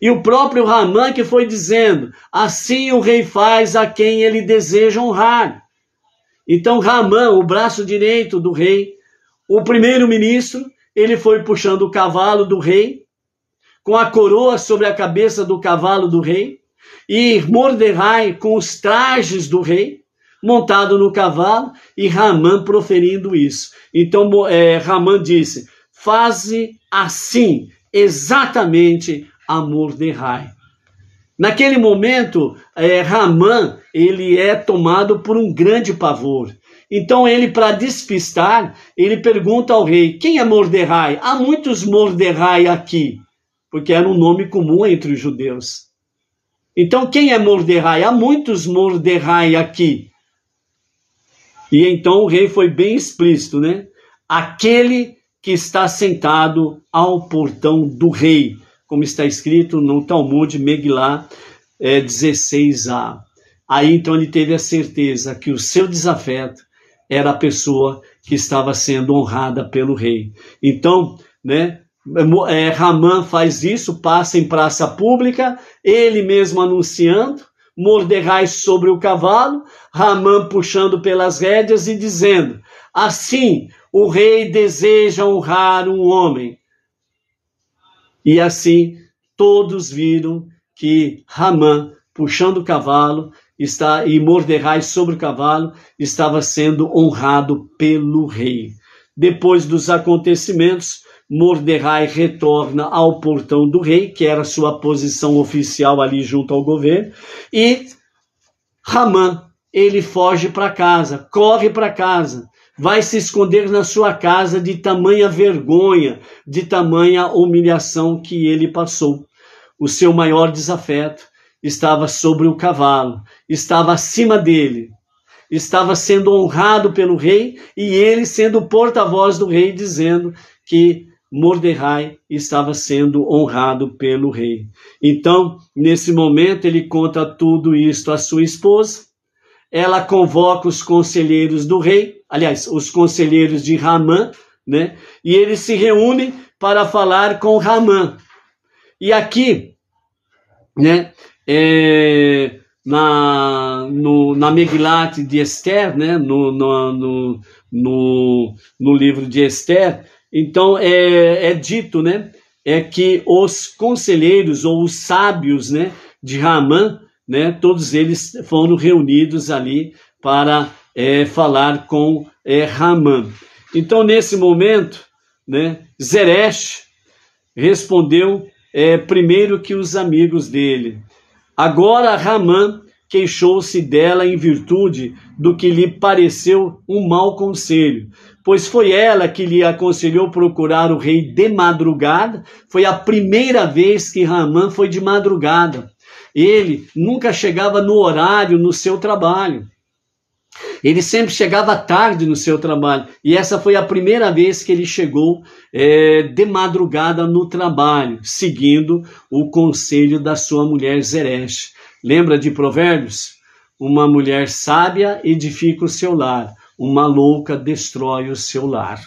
E o próprio Ramã que foi dizendo: assim o rei faz a quem ele deseja honrar. Então, Ramã, o braço direito do rei, o primeiro-ministro, ele foi puxando o cavalo do rei, com a coroa sobre a cabeça do cavalo do rei, e Mordecai com os trajes do rei, montado no cavalo, e Ramã proferindo isso. Então é, Ramã disse: Faze assim, exatamente a Mordecai. Naquele momento, é, Ramã ele é tomado por um grande pavor. Então ele, para despistar, ele pergunta ao rei: quem é Mordecai? Há muitos Mordecai aqui, porque era um nome comum entre os judeus. Então quem é Mordecai? Há muitos Mordecai aqui. E então o rei foi bem explícito, né? Aquele que está sentado ao portão do rei, como está escrito no Talmud Megillah é, eh, 16a. Aí então ele teve a certeza que o seu desafeto era a pessoa que estava sendo honrada pelo rei. Então, né, é, Ramã faz isso, passa em praça pública, ele mesmo anunciando, Mordecai sobre o cavalo, Ramã puxando pelas rédeas e dizendo: Assim o rei deseja honrar um homem. E assim todos viram que Ramã, puxando o cavalo, está e Mordecai sobre o cavalo estava sendo honrado pelo rei. Depois dos acontecimentos, Mordecai retorna ao portão do rei, que era sua posição oficial ali junto ao governo, e Ramã, ele foge para casa, corre para casa, vai se esconder na sua casa de tamanha vergonha, de tamanha humilhação que ele passou. O seu maior desafeto, estava sobre o cavalo, estava acima dele, estava sendo honrado pelo rei e ele sendo o porta-voz do rei, dizendo que Mordecai estava sendo honrado pelo rei. Então, nesse momento, ele conta tudo isto à sua esposa. Ela convoca os conselheiros do rei, aliás, os conselheiros de Ramã, né? E eles se reúnem para falar com Ramã. E aqui, né? é, na, no, na Megilat de Esther, né? no, no, no, no, no livro de Esther. Então, é, é dito né? é que os conselheiros ou os sábios né? de Ramã, né? todos eles foram reunidos ali para é, falar com é, Ramã. Então, nesse momento, né, Zeresh respondeu é, primeiro que os amigos dele. Agora Ramã queixou-se dela em virtude do que lhe pareceu um mau conselho, pois foi ela que lhe aconselhou procurar o rei de madrugada. Foi a primeira vez que Ramã foi de madrugada. Ele nunca chegava no horário no seu trabalho. Ele sempre chegava tarde no seu trabalho e essa foi a primeira vez que ele chegou é, de madrugada no trabalho, seguindo o conselho da sua mulher Zeresh. Lembra de Provérbios? Uma mulher sábia edifica o seu lar, uma louca destrói o seu lar.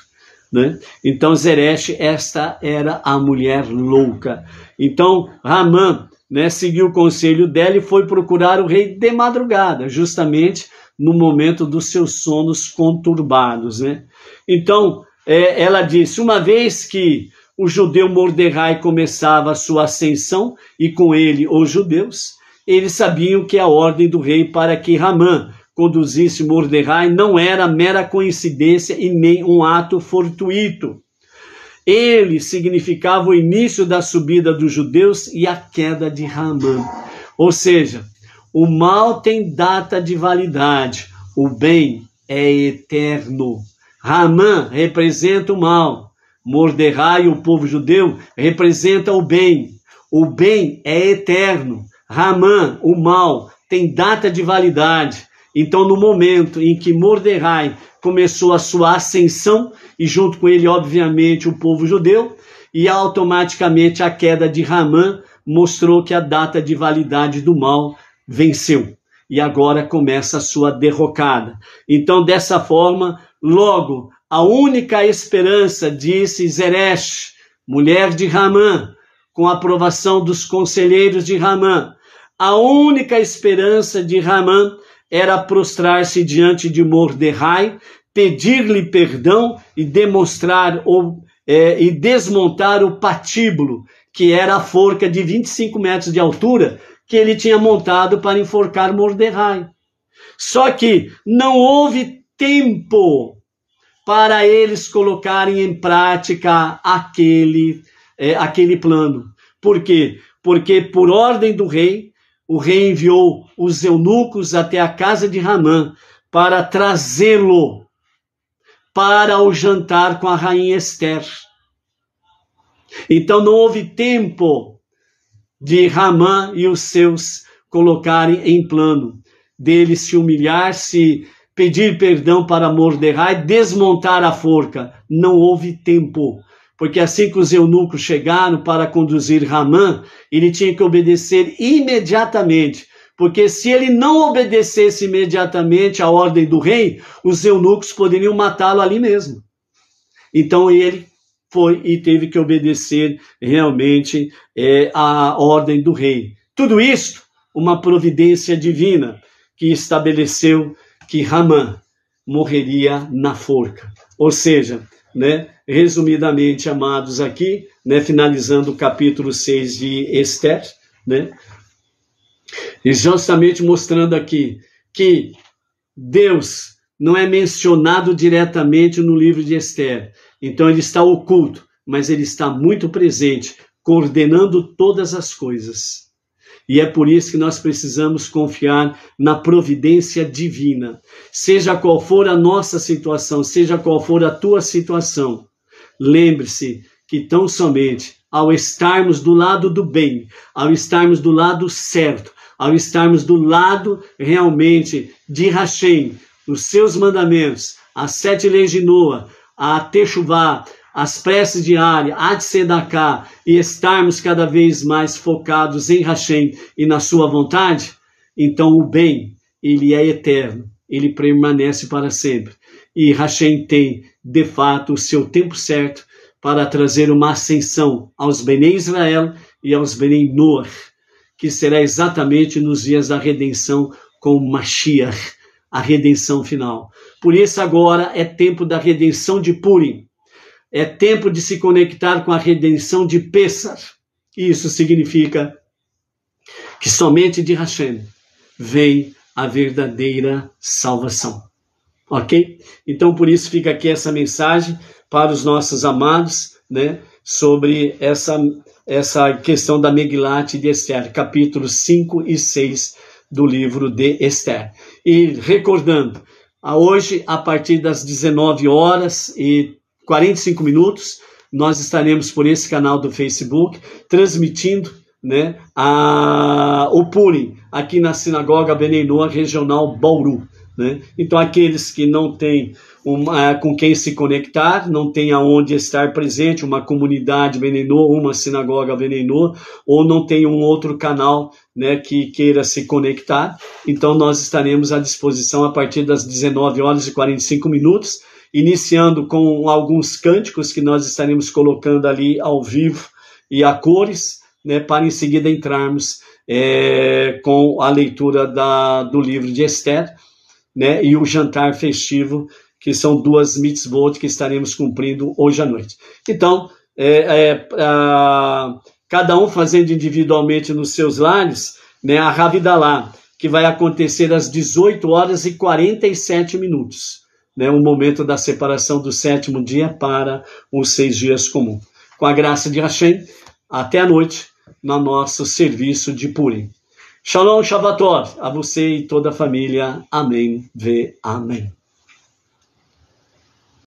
Né? Então, Zeresh, esta era a mulher louca. Então, Ramã né, seguiu o conselho dela e foi procurar o rei de madrugada, justamente no momento dos seus sonos conturbados. Né? Então, é, ela disse: uma vez que o judeu Mordecai começava a sua ascensão, e com ele os judeus, eles sabiam que a ordem do rei para que Ramã conduzisse Mordecai não era mera coincidência e nem um ato fortuito. Ele significava o início da subida dos judeus e a queda de Ramã. Ou seja, o mal tem data de validade, o bem é eterno. Ramã representa o mal, Mordecai, o povo judeu, representa o bem. O bem é eterno. Ramã, o mal, tem data de validade. Então, no momento em que Mordecai começou a sua ascensão, e junto com ele, obviamente, o povo judeu, e automaticamente a queda de Ramã mostrou que a data de validade do mal venceu e agora começa a sua derrocada. Então, dessa forma, logo a única esperança, disse Zeresh, mulher de Ramã, com a aprovação dos conselheiros de Ramã, a única esperança de Ramã era prostrar-se diante de Mordecai, pedir-lhe perdão e demonstrar ou é, e desmontar o patíbulo, que era a forca de 25 metros de altura, que ele tinha montado para enforcar Mordecai. Só que não houve tempo para eles colocarem em prática aquele, é, aquele plano. Por quê? Porque, por ordem do rei, o rei enviou os eunucos até a casa de Ramã para trazê-lo para o jantar com a rainha Esther. Então não houve tempo de Ramã e os seus colocarem em plano, dele se humilhar, se pedir perdão para Mordecai, desmontar a forca. Não houve tempo, porque assim que os eunucos chegaram para conduzir Ramã, ele tinha que obedecer imediatamente, porque se ele não obedecesse imediatamente à ordem do rei, os eunucos poderiam matá-lo ali mesmo. Então ele foi e teve que obedecer realmente é, à ordem do rei. Tudo isso, uma providência divina que estabeleceu que Ramã morreria na forca. Ou seja, né, resumidamente, amados, aqui, né, finalizando o capítulo 6 de Esther, né, e justamente mostrando aqui que Deus não é mencionado diretamente no livro de Esther, então ele está oculto, mas ele está muito presente, coordenando todas as coisas. E é por isso que nós precisamos confiar na providência divina. Seja qual for a nossa situação, seja qual for a tua situação, lembre-se que tão somente ao estarmos do lado do bem, ao estarmos do lado certo, ao estarmos do lado realmente de Hashem, os seus mandamentos, as sete leis de Noah, a techuvá, as preces diárias, a tzedaká, e estarmos cada vez mais focados em Hashem e na sua vontade, então o bem, ele é eterno, ele permanece para sempre. E Hashem tem, de fato, o seu tempo certo para trazer uma ascensão aos Bené Israel e aos Bené Noah, que será exatamente nos dias da redenção com Mashiach a redenção final. Por isso, agora é tempo da redenção de Purim. É tempo de se conectar com a redenção de Pessar. Isso significa que somente de Hashem vem a verdadeira salvação. Ok? Então, por isso, fica aqui essa mensagem para os nossos amados, né? Sobre essa, essa questão da Megilat de Esther, capítulos 5 e 6 do livro de Esther. E recordando, a hoje, a partir das 19 horas e 45 minutos, nós estaremos por esse canal do Facebook transmitindo né, a, o Purim aqui na Sinagoga Benenoa Regional Bauru. Né? Então, aqueles que não têm uma, eh, com quem se conectar, não tem aonde estar presente, uma comunidade Benenoa, uma sinagoga Benenoa, ou não tem um outro canal né, que queira se conectar. Então, nós estaremos à disposição a partir das 19 horas e 45 minutos, iniciando com alguns cânticos que nós estaremos colocando ali ao vivo e a cores, né, para em seguida entrarmos é, com a leitura da, do livro de Esther né, e o jantar festivo, que são duas mitzvot que estaremos cumprindo hoje à noite. Então, é, é, a cada um fazendo individualmente nos seus lares, né, a Ravidalá, que vai acontecer às 18 horas e 47 minutos, né, o momento da separação do sétimo dia para os seis dias comum. Com a graça de Hashem, até a noite, no nosso serviço de Purim. Shalom Shavatov, a você e toda a família. Amém, Vê. amém.